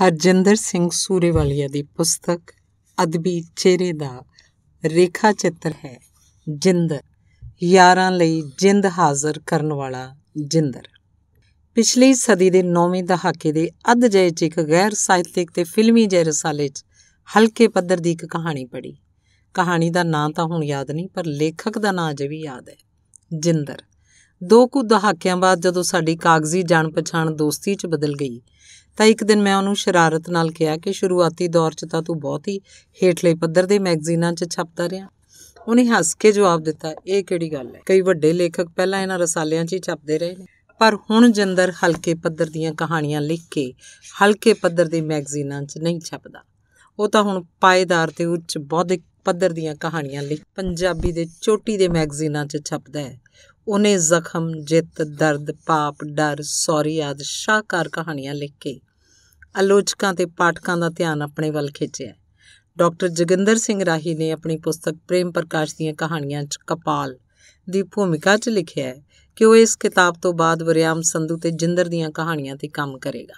ਹਰਜਿੰਦਰ ਸਿੰਘ ਸੂਰੇਵਾਲੀਆ ਦੀ ਪੁਸਤਕ ਅਦਬੀ ਚਿਹਰੇ ਦਾ ਰੇਖਾ ਚਿੱਤਰ ਹੈ ਜਿੰਦ ਯਾਰਾਂ ਲਈ ਜਿੰਦ ਹਾਜ਼ਰ ਕਰਨ ਵਾਲਾ ਜਿੰਦਰ ਪਿਛਲੀ ਸਦੀ ਦੇ 9ਵੇਂ ਦਹਾਕੇ ਦੇ ਅੱਧ ਜਏ ਚ ਇੱਕ ਗੈਰ ਸਾਹਿਤਿਕ ਤੇ ਫਿਲਮੀ ਜੇ ਰਸਾਲੇ 'ਚ ਹਲਕੇ ਪੱਧਰ ਦੀ ਇੱਕ ਕਹਾਣੀ ਪੜੀ ਕਹਾਣੀ ਦਾ ਨਾਂ ਤਾਂ ਹੁਣ ਯਾਦ ਨਹੀਂ ਪਰ ਲੇਖਕ ਦਾ ਨਾਂ ਅਜੇ ਵੀ ਯਾਦ ਹੈ ਜਿੰਦਰ ਦੋ ਕੁ ਦਹਾਕਿਆਂ ਬਾਅਦ ਜਦੋਂ ਸਾਡੀ ਕਾਗਜ਼ੀ ਜਾਣ ਪਛਾਣ ਦੋਸਤੀ 'ਚ ਬਦਲ ਗਈ ਤਾਂ ਇੱਕ ਦਿਨ ਮੈਂ ਉਹਨੂੰ ਸ਼ਰਾਰਤ ਨਾਲ ਕਿਹਾ ਕਿ ਸ਼ੁਰੂਆਤੀ ਦੌਰ 'ਚ ਤਾਂ ਤੂੰ ਬਹੁਤ ਹੀ ਹੇਠਲੇ ਪੱਧਰ ਦੇ ਮੈਗਜ਼ੀਨਾਂ 'ਚ ਛਪਦਾ ਰਿਹਾ ਉਹਨੇ ਹੱਸ ਕੇ ਜਵਾਬ ਦਿੱਤਾ ਇਹ ਕਿਹੜੀ ਗੱਲ ਹੈ ਕਈ ਵੱਡੇ ਲੇਖਕ ਪਹਿਲਾਂ ਇਹਨਾਂ ਰਸਾਲਿਆਂ 'ਚ ਹੀ ਛਪਦੇ ਰਹੇ ਨੇ ਪਰ ਹੁਣ ਜੰਦਰ ਹਲਕੇ ਪੱਧਰ ਦੀਆਂ ਕਹਾਣੀਆਂ ਲਿਖ ਕੇ ਹਲਕੇ ਪੱਧਰ ਦੇ ਮੈਗਜ਼ੀਨਾਂ 'ਚ ਨਹੀਂ ਛਪਦਾ ਉਹ ਤਾਂ ਹੁਣ ਪਾਏਦਾਰ ਤੇ ਉੱਚ ਬੌਧਿਕ ਪੱਧਰ ਦੀਆਂ ਕਹਾਣੀਆਂ ਲਿਖ ਪੰਜਾਬੀ ਦੇ ਚੋਟੀ ਦੇ ਮੈਗਜ਼ੀਨਾਂ 'ਚ ਛਪਦਾ ਹੈ ਉਹਨੇ ਜ਼ਖਮ ਜਿੱਤ ਦਰਦ ਪਾਪ ਡਰ ਸੌਰੀ ਆਦਿ ਸ਼ਾਹਕਾਰ ਕਹਾਣੀਆਂ ਲਿਖ ਕੇ ਆਲੋਚਕਾਂ ਤੇ ਪਾਠਕਾਂ ਦਾ ਧਿਆਨ ਆਪਣੇ ਵੱਲ ਖਿੱਚਿਆ ਡਾਕਟਰ ਜਗਿੰਦਰ ਸਿੰਘ ਰਾਹੀ ਨੇ ਆਪਣੀ ਪੁਸਤਕ ਪ੍ਰੇਮ ਪ੍ਰਕਾਸ਼ ਦੀਆਂ ਕਹਾਣੀਆਂ 'ਚ ਕਪਾਲ ਦੀ ਭੂਮਿਕਾ 'ਚ ਲਿਖਿਆ ਹੈ ਕਿ ਉਹ ਇਸ ਕਿਤਾਬ ਤੋਂ ਬਾਅਦ ਵਰਿਆਮ ਸੰਧੂ ਤੇ ਜਿੰਦਰ ਦੀਆਂ ਕਹਾਣੀਆਂ ਤੇ ਕੰਮ ਕਰੇਗਾ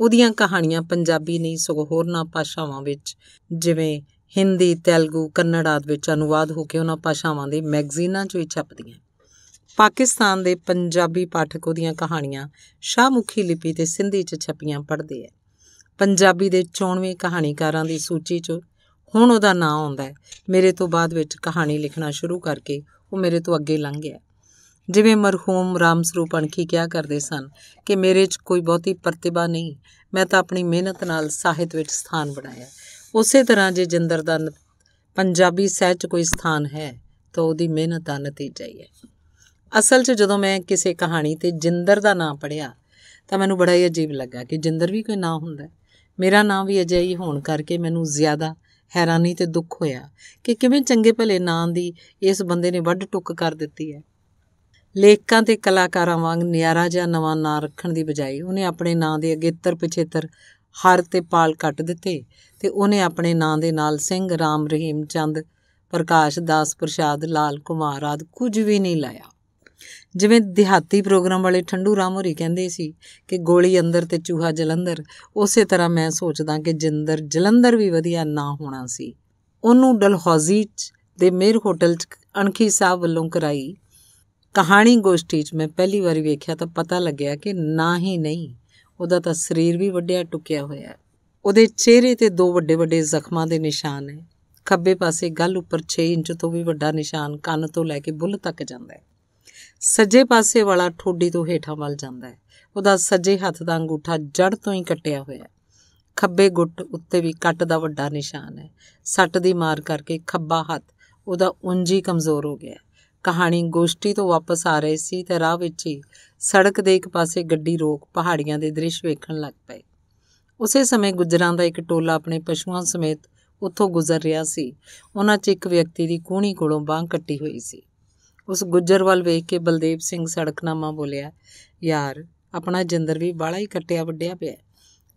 ਉਹਦੀਆਂ ਕਹਾਣੀਆਂ ਪੰਜਾਬੀ ਨਹੀਂ ਸਗੋਂ ਹੋਰਨਾਂ ਭਾਸ਼ਾਵਾਂ ਵਿੱਚ ਜਿਵੇਂ ਹਿੰਦੀ, ਤੇਲਗੂ, ਕੰਨੜਾ ਆਦਿ ਵਿੱਚ ਅਨੁਵਾਦ ਹੋ ਕੇ ਉਹਨਾਂ ਭਾਸ਼ਾਵਾਂ ਦੇ ਮੈਗਜ਼ੀਨਾਂ 'ਚ ਵੀ ਛਪਦੀਆਂ ਪਾਕਿਸਤਾਨ ਦੇ ਪੰਜਾਬੀ ਪਾਠਕ ਉਹਦੀਆਂ ਕਹਾਣੀਆਂ ਸ਼ਾਹਮੁਖੀ ਲਿਪੀ ਤੇ ਸਿੰਧੀ 'ਚ ਛਪੀਆਂ ਪੜਦੇ ਐ ਪੰਜਾਬੀ ਦੇ 94ਵੇਂ ਕਹਾਣੀਕਾਰਾਂ ਦੀ ਸੂਚੀ 'ਚ ਹੁਣ ਉਹਦਾ ਨਾਂ ਆਉਂਦਾ ਹੈ ਮੇਰੇ ਤੋਂ ਬਾਅਦ ਵਿੱਚ ਕਹਾਣੀ ਲਿਖਣਾ ਸ਼ੁਰੂ ਕਰਕੇ ਉਹ ਮੇਰੇ ਤੋਂ ਅੱਗੇ ਲੰਘ ਗਿਆ ਜਿਵੇਂ ਮਰਹੂਮ ਰਾਮ ਸਰੂਪਣ ਅਣਖੀ ਕਿਹਾ ਕਰਦੇ ਸਨ ਕਿ ਮੇਰੇ 'ਚ ਕੋਈ ਬਹੁਤੀ ਪ੍ਰਤਿਭਾ ਨਹੀਂ ਮੈਂ ਤਾਂ ਆਪਣੀ ਮਿਹਨਤ ਨਾਲ ਸਾਹਿਤ ਵਿੱਚ ਸਥਾਨ ਬਣਾਇਆ ਉਸੇ ਤਰ੍ਹਾਂ ਜੇ ਜਿੰਦਰ ਦਾ ਪੰਜਾਬੀ ਸਾਹਿਤ 'ਚ ਕੋਈ ਸਥਾਨ ਹੈ ਤਾਂ ਉਹਦੀ ਮਿਹਨਤ ਦਾ ਨਤੀਜਾ ਹੀ ਹੈ ਅਸਲ 'ਚ ਜਦੋਂ ਮੈਂ ਕਿਸੇ ਕਹਾਣੀ ਤੇ ਜਿੰਦਰ ਦਾ ਨਾਮ ਪੜਿਆ ਤਾਂ ਮੈਨੂੰ ਬੜਾ ਹੀ ਅਜੀਬ ਲੱਗਾ ਕਿ ਜਿੰਦਰ ਵੀ ਕੋਈ ਨਾਮ ਹੁੰਦਾ ਮੇਰਾ ਨਾਮ ਵੀ ਅਜੇ ਹੀ ਹੋਣ ਕਰਕੇ ਮੈਨੂੰ ਜ਼ਿਆਦਾ ਹੈਰਾਨੀ ਤੇ ਦੁੱਖ ਹੋਇਆ ਕਿ ਕਿਵੇਂ ਚੰਗੇ ਭਲੇ ਨਾਂ ਦੀ ਇਸ ਬੰਦੇ ਨੇ ਵੱਢ ਟੁੱਕ ਕਰ ਦਿੱਤੀ ਹੈ ਲੇਖਕਾਂ ਤੇ ਕਲਾਕਾਰਾਂ ਵਾਂਗ ਨਿਆਰਾ ਜਾਂ ਨਵਾਂ ਨਾਂ ਰੱਖਣ ਦੀ ਬਜਾਏ ਉਹਨੇ ਆਪਣੇ ਨਾਂ ਦੇ ਅੱਗੇ ਤਰ ਪਿਛੇਤਰ ਹਰ ਤੇ ਪਾਲ ਕੱਟ ਦਿੱਤੇ ਤੇ ਉਹਨੇ ਆਪਣੇ ਨਾਂ ਦੇ ਨਾਲ ਸਿੰਘ ਰਾਮ ਰਹੀਮ ਚੰਦ ਪ੍ਰਕਾਸ਼ ਦਾਸ ਪ੍ਰਸ਼ਾਦ ਲਾਲ ਕੁਮਾਰ ਆਦ ਕੁਝ ਵੀ ਨਹੀਂ ਲਾਇਆ ਜਿਵੇਂ ਦਿਹਾਤੀ ਪ੍ਰੋਗਰਾਮ ਵਾਲੇ ਠੰਡੂ ਰਾਮ ਹੋਰੀ ਕਹਿੰਦੇ ਸੀ ਕਿ ਗੋਲੀ ਅੰਦਰ ਤੇ ਚੂਹਾ ਜਲੰਧਰ ਉਸੇ ਤਰ੍ਹਾਂ ਮੈਂ ਸੋਚਦਾ ਕਿ ਜਿੰਦਰ ਜਲੰਧਰ ਵੀ ਵਧੀਆ ਨਾ ਹੋਣਾ ਸੀ ਉਹਨੂੰ ਡਲਹੌਜ਼ੀ ਦੇ ਮੇਰ ਹੋਟਲ 'ਚ ਅਣਖੀ ਸਾਹਿਬ ਵੱਲੋਂ ਕਰਾਈ ਕਹਾਣੀ ਗੋਸ਼ਟੀ 'ਚ ਮੈਂ ਪਹਿਲੀ ਵਾਰੀ ਵੇਖਿਆ ਤਾਂ ਪਤਾ ਲੱਗਿਆ ਕਿ ਨਾ ਹੀ ਨਹੀਂ ਉਹਦਾ ਤਾਂ ਸਰੀਰ ਵੀ ਵੱਡਿਆ ਟੁਕਿਆ ਹੋਇਆ ਉਹਦੇ ਚਿਹਰੇ ਤੇ ਦੋ ਵੱਡੇ ਵੱਡੇ ਜ਼ਖਮਾਂ ਦੇ ਨਿਸ਼ਾਨ ਹੈ ਖੱਬੇ ਪਾਸੇ ਗੱਲ ਉੱਪਰ 6 ਇੰਚ ਤੋਂ ਵੀ ਵੱਡਾ ਨਿਸ਼ਾਨ ਕੰਨ ਤੋਂ ਲੈ ਕੇ ਬੁੱਲ ਤੱਕ ਜਾਂਦਾ ਹੈ ਸੱਜੇ ਪਾਸੇ ਵਾਲਾ ਠੋਡੀ ਤੋਂ ਹੇਠਾਂ ਵੱਲ ਜਾਂਦਾ ਹੈ ਉਹਦਾ ਸੱਜੇ ਹੱਥ ਦਾ ਅੰਗੂਠਾ ਜੜ ਤੋਂ ਹੀ ਕੱਟਿਆ ਹੋਇਆ ਹੈ ਖੱਬੇ ਗੁੱਟ ਉੱਤੇ ਵੀ ਕੱਟ ਦਾ ਵੱਡਾ ਨਿਸ਼ਾਨ ਹੈ ਸੱਟ ਦੀ ਮਾਰ ਕਰਕੇ ਖੱਬਾ ਹੱਥ ਉਹਦਾ ਉਂਜੀ ਕਮਜ਼ੋਰ ਹੋ ਗਿਆ ਕਹਾਣੀ ਗੋਸ਼ਟੀ ਤੋਂ ਵਾਪਸ ਆ ਰਹੀ ਸੀ ਤੇ ਰਾਹ ਵਿੱਚ ਹੀ ਸੜਕ ਦੇ ਇੱਕ ਪਾਸੇ ਗੱਡੀ ਰੋਕ ਪਹਾੜੀਆਂ ਦੇ ਦ੍ਰਿਸ਼ ਵੇਖਣ ਲੱਗ ਪਏ ਉਸੇ ਸਮੇਂ ਗੁਜਰਾਂ ਦਾ ਇੱਕ ਟੋਲਾ ਆਪਣੇ ਪਸ਼ੂਆਂ ਸਮੇਤ ਉੱਥੋਂ ਗੁਜ਼ਰ ਰਿਹਾ ਸੀ ਉਹਨਾਂ 'ਚ ਇੱਕ ਵਿਅਕਤੀ ਦੀ ਕੂਣੀ ਕੋਲੋਂ ਬਾਹ ਕੱਟੀ ਹੋਈ ਸੀ ਉਸ ਗੁੱਜਰ ਵੱਲ ਵੇਖ ਕੇ ਬਲਦੇਵ ਸਿੰਘ ਸੜਕਨਾਮਾ ਬੋਲਿਆ ਯਾਰ ਆਪਣਾ ਜਿੰਦਰ ਵੀ ਬਾਲਾ ਹੀ ਕੱਟਿਆ ਵੱਡਿਆ ਪਿਆ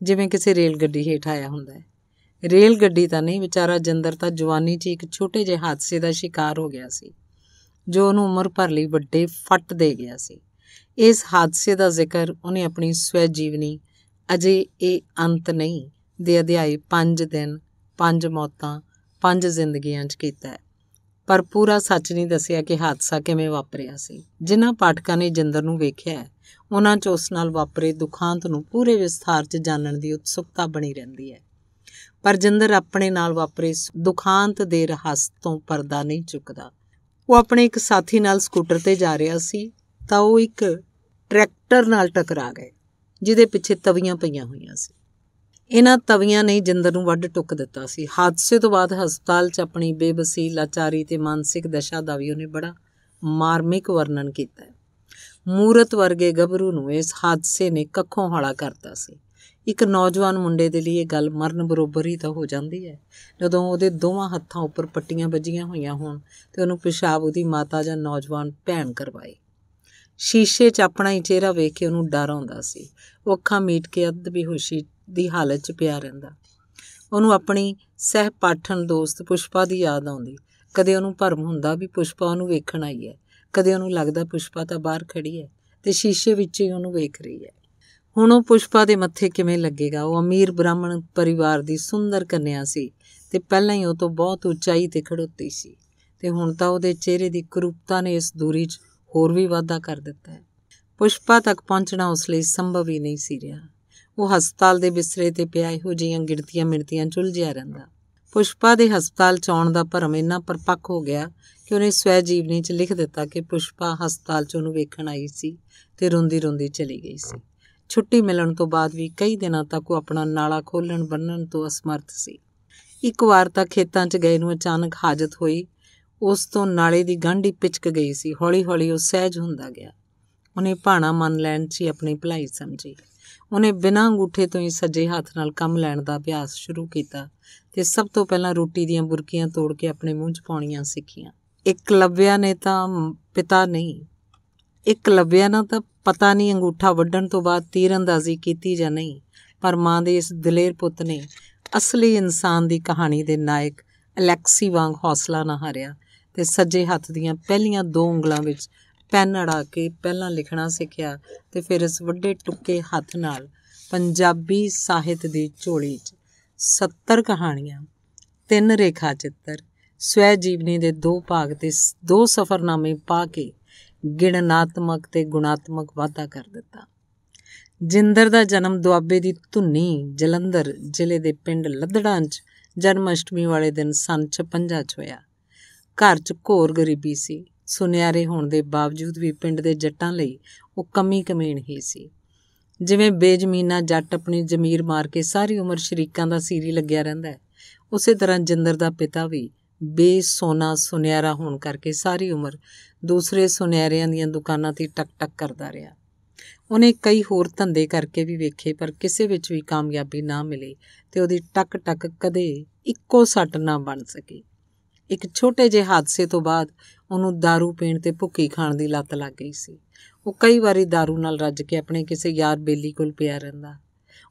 ਜਿਵੇਂ ਕਿਸੇ ਰੇਲ ਗੱਡੀ ਹੇਠ ਆਇਆ ਹੁੰਦਾ ਹੈ ਰੇਲ ਗੱਡੀ ਤਾਂ ਨਹੀਂ ਵਿਚਾਰਾ ਜਿੰਦਰ ਤਾਂ ਜਵਾਨੀ 'ਚ ਇੱਕ ਛੋਟੇ ਜਿਹੇ ਹਾਦਸੇ ਦਾ ਸ਼ਿਕਾਰ ਹੋ ਗਿਆ ਸੀ ਜੋ ਉਹਨੂੰ ਉਮਰ ਭਰ ਲਈ ਵੱਡੇ ਫੱਟ ਦੇ ਗਿਆ ਸੀ ਇਸ ਹਾਦਸੇ ਦਾ ਜ਼ਿਕਰ ਉਹਨੇ ਆਪਣੀ ਸਵੈ ਜੀਵਨੀ ਅਜੇ ਇਹ ਅੰਤ ਨਹੀਂ ਦੇ ਅਧਿਆਏ 5 ਦਿਨ 5 ਮੌਤਾਂ 5 ਜ਼ਿੰਦਗੀਆਂ 'ਚ ਕੀਤਾ ਹੈ ਪਰ ਪੂਰਾ ਸੱਚ ਨਹੀਂ ਦੱਸਿਆ ਕਿ ਹਾਦਸਾ ਕਿਵੇਂ ਵਾਪਰਿਆ ਸੀ ਜਿਨ੍ਹਾਂ ਪਾਠਕਾਂ ਨੇ ਜਿੰਦਰ ਨੂੰ ਵੇਖਿਆ ਉਹਨਾਂ 'ਚ ਉਸ ਨਾਲ ਵਾਪਰੇ ਦੁਖਾਂਤ ਨੂੰ ਪੂਰੇ ਵਿਸਥਾਰ 'ਚ ਜਾਣਨ ਦੀ ਉਤਸੁਕਤਾ ਬਣੀ ਰਹਿੰਦੀ ਹੈ ਪਰ ਜਿੰਦਰ ਆਪਣੇ ਨਾਲ ਵਾਪਰੇ ਦੁਖਾਂਤ ਦੇ ਰਹੱਸ ਤੋਂ ਪਰਦਾ ਨਹੀਂ ਚੁੱਕਦਾ ਉਹ ਆਪਣੇ ਇੱਕ ਸਾਥੀ ਨਾਲ ਸਕੂਟਰ ਤੇ ਜਾ ਰਿਹਾ ਸੀ ਤਾਂ ਉਹ ਇੱਕ ਟਰੈਕਟਰ ਨਾਲ ਟਕਰਾ ਗਏ ਜਿਹਦੇ ਪਿੱਛੇ ਤਵੀਆਂ ਪਈਆਂ ਹੋਈਆਂ ਸੀ ਇਹਨਾਂ ਤਵੀਆਂ ਨੇ ਜਿੰਦਰ ਨੂੰ ਵੱਢ ਟੁੱਕ ਦਿੱਤਾ ਸੀ ਹਾਦਸੇ ਤੋਂ ਬਾਅਦ ਹਸਪਤਾਲ 'ਚ ਆਪਣੀ ਬੇਬਸੀ ਲਾਚਾਰੀ ਤੇ ਮਾਨਸਿਕ ਦਸ਼ਾ ਦਾ ਵੀ ਉਹਨੇ ਬੜਾ ਮਾਰਮਿਕ ਵਰਣਨ ਕੀਤਾ ਹੈ ਮੂਰਤ ਵਰਗੇ ਗੱਭਰੂ ਨੂੰ ਇਸ ਹਾਦਸੇ ਨੇ ਕੱਖੋਂ ਹਾਲਾ ਕਰਤਾ ਸੀ ਇੱਕ ਨੌਜਵਾਨ ਮੁੰਡੇ ਦੇ ਲਈ ਇਹ ਗੱਲ ਮਰਨ ਬਰੋਬਰ ਹੀ ਤਾਂ ਹੋ ਜਾਂਦੀ ਹੈ ਜਦੋਂ ਉਹਦੇ ਦੋਵਾਂ ਹੱਥਾਂ ਉੱਪਰ ਪੱਟੀਆਂ ਵੱਜੀਆਂ ਹੋਈਆਂ ਹੋਣ ਤੇ ਉਹਨੂੰ ਪਿਸ਼ਾਬ ਉਹਦੀ ਮਾਤਾ ਜਾਂ ਨੌਜਵਾਨ ਭੈਣ ਕਰਵਾਏ ਸ਼ੀਸ਼ੇ 'ਚ ਆਪਣਾ ਹੀ ਚਿਹਰਾ ਵੇਖ ਕੇ ਉਹਨੂੰ ਡਰ ਆਉਂਦਾ ਸੀ ਉਹ ਅੱਖਾਂ ਮੀਟ ਕੇ ਅੱਧ ਵੀ ਹੋਸ਼ੀ ਦੀ ਹਾਲਤ 'ਚ ਪਿਆ ਰਹਿੰਦਾ ਉਹਨੂੰ ਆਪਣੀ ਸਹਿਪਾਠਣ ਦੋਸਤ ਪੁਸ਼ਪਾ ਦੀ ਯਾਦ ਆਉਂਦੀ ਕਦੇ ਉਹਨੂੰ ਭਰਮ ਹੁੰਦਾ ਵੀ ਪੁਸ਼ਪਾ ਉਹਨੂੰ ਵੇਖਣ ਆਈ ਹੈ ਕਦੇ ਉਹਨੂੰ ਲੱਗਦਾ ਪੁਸ਼ਪਾ ਤਾਂ ਬਾਹਰ ਖੜੀ ਹੈ ਤੇ ਸ਼ੀਸ਼ੇ ਵਿੱਚ ਹੀ ਉਹਨੂੰ ਵੇਖ ਰਹੀ ਹੈ ਹੁਣ ਉਹ ਪੁਸ਼ਪਾ ਦੇ ਮੱਥੇ ਕਿਵੇਂ ਲੱਗੇਗਾ ਉਹ ਅਮੀਰ ਬ੍ਰਾਹਮਣ ਪਰਿਵਾਰ ਦੀ ਸੁੰਦਰ ਕੰਨਿਆ ਸੀ ਤੇ ਪਹਿਲਾਂ ਹੀ ਉਹ ਤੋਂ ਬਹੁਤ ਉਚਾਈ ਤੇ ਖੜੋਤੀ ਸੀ ਤੇ ਹੁਣ ਤਾਂ ਉਹਦੇ ਚਿਹਰੇ ਦੀ ਕਰੂਪਤਾ ਨੇ ਇਸ ਦੂਰੀ 'ਚ ਹੋਰ ਵੀ ਵਾਧਾ ਕਰ ਦਿੱਤਾ ਹੈ ਪੁਸ਼ਪਾ ਤੱਕ ਪਹੁੰਚਣਾ ਉਸ ਲਈ ਸੰਭਵ ਹੀ ਨਹੀਂ ਸੀ ਰਿਹਾ ਉਹ ਹਸਪਤਾਲ ਦੇ ਬਿਸਤਰੇ ਤੇ ਪਿਆ ਇਹੋ ਜਿਹੀਆਂ ਗਿਣਤੀਆਂ ਮਿਣਤੀਆਂ ਚੁਲਝਿਆ ਰਹਿੰਦਾ ਪੁਸ਼ਪਾ ਦੇ ਹਸਪਤਾਲ ਚ ਆਉਣ ਦਾ ਭਰਮ ਇੰਨਾ ਪਰਪੱਕ ਹੋ ਗਿਆ ਕਿ ਉਹਨੇ ਸਵੈ ਜੀਵਨੀ ਚ ਲਿਖ ਦਿੱਤਾ ਕਿ ਪੁਸ਼ਪਾ ਹਸਪਤਾਲ ਚ ਉਹਨੂੰ ਵੇਖਣ ਆਈ ਸੀ ਤੇ ਰੋਂਦੀ ਰੋਂਦੀ ਚਲੀ ਗਈ ਸੀ ਛੁੱਟੀ ਮਿਲਣ ਤੋਂ ਬਾਅਦ ਵੀ ਕਈ ਦਿਨਾਂ ਤੱਕ ਉਹ ਆਪਣਾ ਨਾਲਾ ਖੋਲਣ ਬੰਨਣ ਤੋਂ ਅਸਮਰਥ ਸੀ ਇੱਕ ਵਾਰ ਤਾਂ ਖੇਤਾਂ 'ਚ ਗਏ ਨੂੰ ਅਚਾਨਕ ਹਾਜਤ ਹੋਈ ਉਸ ਤੋਂ ਨਾਲੇ ਦੀ ਗੰਢੀ ਪਿਚਕ ਗਈ ਸੀ ਹੌਲੀ-ਹੌਲੀ ਉਹ ਸਹਿਜ ਹੁੰਦਾ ਗਿਆ ਉਹਨੇ ਭਾਣਾ ਮੰਨ ਲੈਣ 'ਚ ਆਪਣੀ ਭਲਾਈ ਸਮਝੀ ਉਹਨੇ ਬਿਨਾਂ ਅੰਗੂਠੇ ਤੋਂ ਹੀ ਸੱਜੇ ਹੱਥ ਨਾਲ ਕੰਮ ਲੈਣ ਦਾ ਅਭਿਆਸ ਸ਼ੁਰੂ ਕੀਤਾ ਤੇ ਸਭ ਤੋਂ ਪਹਿਲਾਂ ਰੋਟੀ ਦੀਆਂ ਬੁਰਕੀਆਂ ਤੋੜ ਕੇ ਆਪਣੇ ਮੂੰਹ 'ਚ ਪਾਉਣੀਆਂ ਸਿੱਖੀਆਂ ਇੱਕ ਇਕਲਵਿਆ ਨੇ ਤਾਂ ਪਿਤਾ ਨਹੀਂ ਇੱਕ ਇਕਲਵਿਆ ਨਾ ਤਾਂ ਪਤਾ ਨਹੀਂ ਅੰਗੂਠਾ ਵੱਢਣ ਤੋਂ ਬਾਅਦ ਤੀਰ ਅੰਦਾਜ਼ੀ ਕੀਤੀ ਜਾਂ ਨਹੀਂ ਪਰ ਮਾਂ ਦੇ ਇਸ ਦਲੇਰ ਪੁੱਤ ਨੇ ਅਸਲੀ ਇਨਸਾਨ ਦੀ ਕਹਾਣੀ ਦੇ ਨਾਇਕ ਅਲੈਕਸੀ ਵਾਂਗ ਹੌਸਲਾ ਨਾ ਹਾਰਿਆ ਤੇ ਸੱਜੇ ਹੱਥ ਦੀਆਂ ਪਹਿਲੀਆਂ ਦੋ ਉਂਗਲਾਂ ਵਿੱਚ ਪੈਨ ਅੜਾ ਕੇ ਪਹਿਲਾਂ ਲਿਖਣਾ ਸਿੱਖਿਆ ਤੇ ਫਿਰ ਇਸ ਵੱਡੇ ਟੁੱਕੇ ਹੱਥ ਨਾਲ ਪੰਜਾਬੀ ਸਾਹਿਤ ਦੀ ਝੋਲੀ 'ਚ 70 ਕਹਾਣੀਆਂ ਤਿੰਨ ਰੇਖਾ ਚਿੱਤਰ ਸਵੈ ਜੀਵਨੀ ਦੇ ਦੋ ਭਾਗ ਤੇ ਦੋ ਸਫਰਨਾਮੇ ਪਾ ਕੇ ਗਿਣਨਾਤਮਕ ਤੇ ਗੁਣਾਤਮਕ ਵਾਧਾ ਕਰ ਦਿੱਤਾ ਜਿੰਦਰ ਦਾ ਜਨਮ ਦੁਆਬੇ ਦੀ ਧੁੰਨੀ ਜਲੰਧਰ ਜ਼ਿਲ੍ਹੇ ਦੇ ਪਿੰਡ ਲੱਦੜਾਂ 'ਚ ਜਨਮ ਅਸ਼ਟਮੀ ਵਾਲੇ ਦਿਨ ਸਨ 56 ਚ ਹੋਇਆ ਘਰ 'ਚ ਘੋਰ ਗਰੀਬੀ ਸੀ ਸੁਨਿਆਰੇ ਹੋਣ ਦੇ ਬਾਵਜੂਦ ਵੀ ਪਿੰਡ ਦੇ ਜੱਟਾਂ ਲਈ ਉਹ ਕਮੀ ਕਮੀਣ ਹੀ ਸੀ ਜਿਵੇਂ ਬੇਜ਼ਮੀਨਾ ਜੱਟ ਆਪਣੀ ਜ਼ਮੀਰ ਮਾਰ ਕੇ ਸਾਰੀ ਉਮਰ ਸ਼ਰੀਕਾਂ ਦਾ ਸੀਰੀ ਲੱਗਿਆ ਰਹਿੰਦਾ ਹੈ ਉਸੇ ਤਰ੍ਹਾਂ ਜਿੰਦਰ ਦਾ ਪਿਤਾ ਵੀ ਬੇਸੋਨਾ ਸੁਨਿਆਰਾ ਹੋਣ ਕਰਕੇ ਸਾਰੀ ਉਮਰ ਦੂਸਰੇ ਸੁਨਿਆਰਿਆਂ ਦੀਆਂ ਦੁਕਾਨਾਂ 'ਤੇ ਟਕ-ਟਕ ਕਰਦਾ ਰਿਹਾ ਉਹਨੇ ਕਈ ਹੋਰ ਧੰਦੇ ਕਰਕੇ ਵੀ ਵੇਖੇ ਪਰ ਕਿਸੇ ਵਿੱਚ ਵੀ ਕਾਮਯਾਬੀ ਨਾ ਮਿਲੀ ਤੇ ਉਹਦੀ ਟਕ-ਟਕ ਕਦੇ ਇੱਕੋ ਸੱਟ ਨਾ ਬਣ ਸਕੀ ਇੱਕ ਛੋਟੇ ਜਿਹੇ ਹਾਦਸੇ ਤੋਂ ਬਾਅਦ ਉਹਨੂੰ दारू ਪੀਣ ਤੇ ਭੁੱਕੀ ਖਾਣ ਦੀ ਲਤ ਲੱਗ ਗਈ ਸੀ ਉਹ ਕਈ ਵਾਰੀ दारू ਨਾਲ ਰੱਜ ਕੇ ਆਪਣੇ ਕਿਸੇ ਯਾਰ ਬੇਲੀ ਕੋਲ ਪਿਆ ਰਹਿੰਦਾ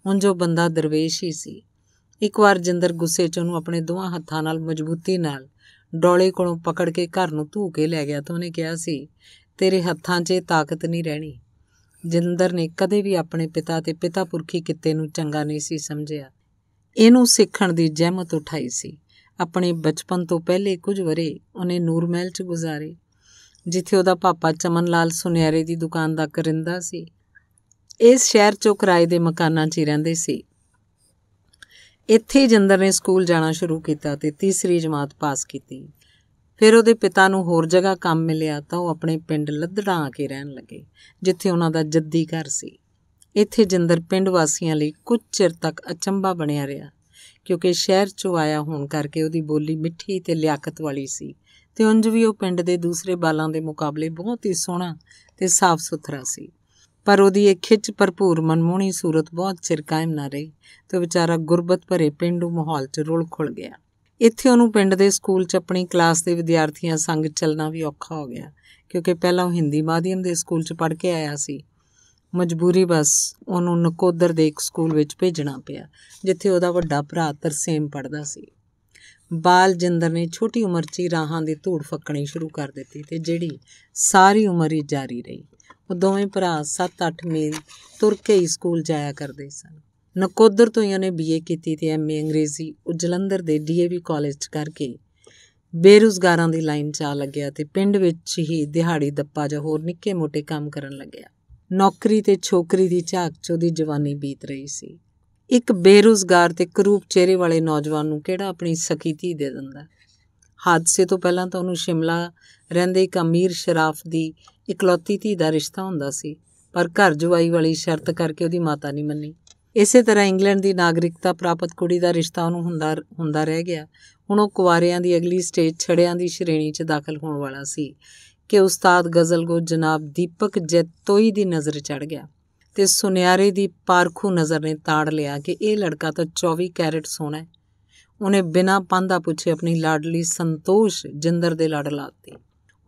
ਹੁਣ ਜੋ ਬੰਦਾ ਦਰਵੇਸ਼ ਹੀ ਸੀ ਇੱਕ ਵਾਰ ਜਿੰਦਰ ਗੁੱਸੇ 'ਚ ਉਹਨੂੰ ਆਪਣੇ ਦੋਹਾਂ ਹੱਥਾਂ ਨਾਲ ਮਜ਼ਬੂਤੀ ਨਾਲ ਡੋਲੇ ਕੋਲੋਂ ਪਕੜ ਕੇ ਘਰ ਨੂੰ ਧੂ ਕੇ ਲੈ ਗਿਆ ਤਾਂ ਉਹਨੇ ਕਿਹਾ ਸੀ ਤੇਰੇ ਹੱਥਾਂ 'ਚ ਤਾਕਤ ਨਹੀਂ ਰਹਿਣੀ ਜਿੰਦਰ ਨੇ ਕਦੇ ਵੀ ਆਪਣੇ ਪਿਤਾ ਤੇ ਪਿਤਾ ਪੁਰਖੀ ਕਿਤੇ ਨੂੰ ਚੰਗਾ ਨਹੀਂ ਸੀ ਸਮਝਿਆ ਇਹਨੂੰ ਸਿੱਖਣ ਦੀ ਜ਼ਹਿਮਤ ਉਠਾਈ ਸੀ ਆਪਣੇ ਬਚਪਨ ਤੋਂ ਪਹਿਲੇ ਕੁਝ ਵਰੇ ਉਹਨੇ ਨੂਰਮਹਿਲ 'ਚ ਗੁਜ਼ਾਰੇ ਜਿੱਥੇ ਉਹਦਾ ਪਾਪਾ ਚਮਨ ਲਾਲ ਸੁਨਿਆਰੇ ਦੀ ਦੁਕਾਨ ਦਾ ਕਰਿੰਦਾ ਸੀ ਇਸ ਸ਼ਹਿਰ 'ਚੋਂ ਕਿਰਾਏ ਦੇ ਮਕਾਨਾਂ 'ਚ ਹੀ ਰਹਿੰਦੇ ਸੀ ਇੱਥੇ ਜਿੰਦਰ ਨੇ ਸਕੂਲ ਜਾਣਾ ਸ਼ੁਰੂ ਕੀਤਾ ਤੇ ਤੀਸਰੀ ਜਮਾਤ ਪਾਸ ਕੀਤੀ ਫਿਰ ਉਹਦੇ ਪਿਤਾ ਨੂੰ ਹੋਰ ਜਗ੍ਹਾ ਕੰਮ ਮਿਲਿਆ ਤਾਂ ਉਹ ਆਪਣੇ ਪਿੰਡ ਲੱਦੜਾਂ ਆ ਕੇ ਰਹਿਣ ਲੱਗੇ ਜਿੱਥੇ ਉਹਨਾਂ ਦਾ ਜੱਦੀ ਘਰ ਸੀ ਇੱਥੇ ਜਿੰਦਰ ਪਿੰਡ ਵਾਸੀਆਂ ਲਈ ਕੁਝ ਚਿਰ ਤੱਕ ਅਚੰਭਾ ਬਣਿਆ ਰਿਹਾ ਕਿਉਂਕਿ ਸ਼ਹਿਰ ਚੋਂ ਆਇਆ ਹੋਣ ਕਰਕੇ ਉਹਦੀ ਬੋਲੀ ਮਿੱਠੀ ਤੇ ਲਿਆਕਤ ਵਾਲੀ ਸੀ ਤੇ ਉਂਝ ਵੀ ਉਹ ਪਿੰਡ ਦੇ ਦੂਸਰੇ ਬਾਲਾਂ ਦੇ ਮੁਕਾਬਲੇ ਬਹੁਤ ਹੀ ਸੋਹਣਾ ਤੇ ਸਾਫ਼ ਸੁਥਰਾ ਸੀ ਪਰ ਉਹਦੀ ਇਹ ਖਿੱਚ ਭਰਪੂਰ ਮਨਮੋਹਣੀ ਸੂਰਤ ਬਹੁਤ ਚਿਰ ਕਾਇਮ ਨਾ ਰਹੀ ਤੇ ਵਿਚਾਰਾ ਗੁਰਬਤ ਭਰੇ ਪਿੰਡੂ ਮਾਹੌਲ 'ਚ ਰੁਲ ਖੁਲ ਗਿਆ ਇੱਥੇ ਉਹਨੂੰ ਪਿੰਡ ਦੇ ਸਕੂਲ 'ਚ ਆਪਣੀ ਕਲਾਸ ਦੇ ਵਿਦਿਆਰਥੀਆਂ ਸੰਗ ਚੱਲਣਾ ਵੀ ਔਖਾ ਹੋ ਗਿਆ ਕਿਉਂਕਿ ਪਹਿਲਾਂ ਉਹ ਹਿੰਦੀ ਮਾਧਿਅਮ ਦੇ ਸਕੂਲ 'ਚ ਪੜ੍ਹ ਕੇ ਆਇਆ ਸੀ ਮਜਬੂਰੀ ਬਸ ਉਹਨੂੰ ਨਕੋਦਰ ਦੇ ਇੱਕ ਸਕੂਲ ਵਿੱਚ ਭੇਜਣਾ ਪਿਆ ਜਿੱਥੇ ਉਹਦਾ ਵੱਡਾ ਭਰਾ ਤਰਸੇਮ ਪੜਦਾ ਸੀ ਬਾਲ ਜਿੰਦਰ ਨੇ ਛੋਟੀ ਉਮਰ 'ਚ ਹੀ ਰਾਹਾਂ ਦੀ ਧੂੜ ਫੱਕਣੀ ਸ਼ੁਰੂ ਕਰ ਦਿੱਤੀ ਤੇ ਜਿਹੜੀ ਸਾਰੀ ਉਮਰ ਹੀ ਜਾਰੀ ਰਹੀ ਉਹ ਦੋਵੇਂ ਭਰਾ 7-8 ਮੀਲ ਤੁਰ ਕੇ ਹੀ ਸਕੂਲ ਜਾਇਆ ਕਰਦੇ ਸਨ ਨਕੋਦਰ ਤੋਂ ਹੀ ਉਹਨੇ ਬੀਏ ਕੀਤੀ ਤੇ ਐਮਏ ਅੰਗਰੇਜ਼ੀ ਉਹ ਜਲੰਧਰ ਦੇ ਡੀਏਵੀ ਕਾਲਜ 'ਚ ਕਰਕੇ ਬੇਰੁਜ਼ਗਾਰਾਂ ਦੀ ਲਾਈਨ 'ਚ ਆ ਲੱਗਿਆ ਤੇ ਪਿੰਡ ਵਿੱਚ ਹੀ ਦਿਹਾੜੀ ਦੱਪਾ ਜਾਂ ਹੋਰ ਨਿੱਕੇ-ਮੋਟੇ ਕੰਮ ਕਰਨ ਲੱਗਿਆ ਨੌਕਰੀ ਤੇ ਛੋਕਰੀ ਦੀ ਝਾਕ 'ਚ ਉਹਦੀ ਜਵਾਨੀ ਬੀਤ ਰਹੀ ਸੀ ਇੱਕ ਬੇਰੋਜ਼ਗਾਰ ਤੇ ਕਰੂਪ ਚਿਹਰੇ ਵਾਲੇ ਨੌਜਵਾਨ ਨੂੰ ਕਿਹੜਾ ਆਪਣੀ ਸਕੀ ਧੀ ਦੇ ਦਿੰਦਾ ਹਾਦਸੇ ਤੋਂ ਪਹਿਲਾਂ ਤਾਂ ਉਹਨੂੰ ਸ਼ਿਮਲਾ ਰਹਿੰਦੇ ਇੱਕ ਅਮੀਰ ਸ਼ਰਾਫ ਦੀ ਇਕਲੌਤੀ ਧੀ ਦਾ ਰਿਸ਼ਤਾ ਹੁੰਦਾ ਸੀ ਪਰ ਘਰ ਜਵਾਈ ਵਾਲੀ ਸ਼ਰਤ ਕਰਕੇ ਉਹਦੀ ਮਾਤਾ ਨਹੀਂ ਮੰਨੀ ਇਸੇ ਤਰ੍ਹਾਂ ਇੰਗਲੈਂਡ ਦੀ ਨਾਗਰਿਕਤਾ ਪ੍ਰਾਪਤ ਕੁੜੀ ਦਾ ਰਿਸ਼ਤਾ ਉਹਨੂੰ ਹੁੰਦਾ ਹੁੰਦਾ ਰਹਿ ਗਿਆ ਹੁਣ ਉਹ ਕੁਵਾਰਿਆਂ ਦੀ ਅਗਲੀ ਸਟੇਜ ਛੜਿਆਂ ਦੀ ਸ਼੍ਰੇਣੀ 'ਚ ਦਾਖਲ ਹੋਣ ਵਾਲਾ ਸੀ ਕਿ ਉਸਤਾਦ ਗਜ਼ਲ ਜਨਾਬ ਦੀਪਕ ਜੈਤੋਈ ਦੀ ਨਜ਼ਰ ਚੜ ਗਿਆ ਤੇ ਸੁਨਿਆਰੇ ਦੀ ਪਾਰਖੂ ਨਜ਼ਰ ਨੇ ਤਾੜ ਲਿਆ ਕਿ ਇਹ ਲੜਕਾ ਤਾਂ 24 ਕੈਰਟ ਸੋਨਾ ਹੈ ਉਹਨੇ ਬਿਨਾ ਪੰਦਾ ਪੁੱਛੇ ਆਪਣੀ ਲਾਡਲੀ ਸੰਤੋਸ਼ ਜਿੰਦਰ ਦੇ ਲੜ ਲਾਤੀ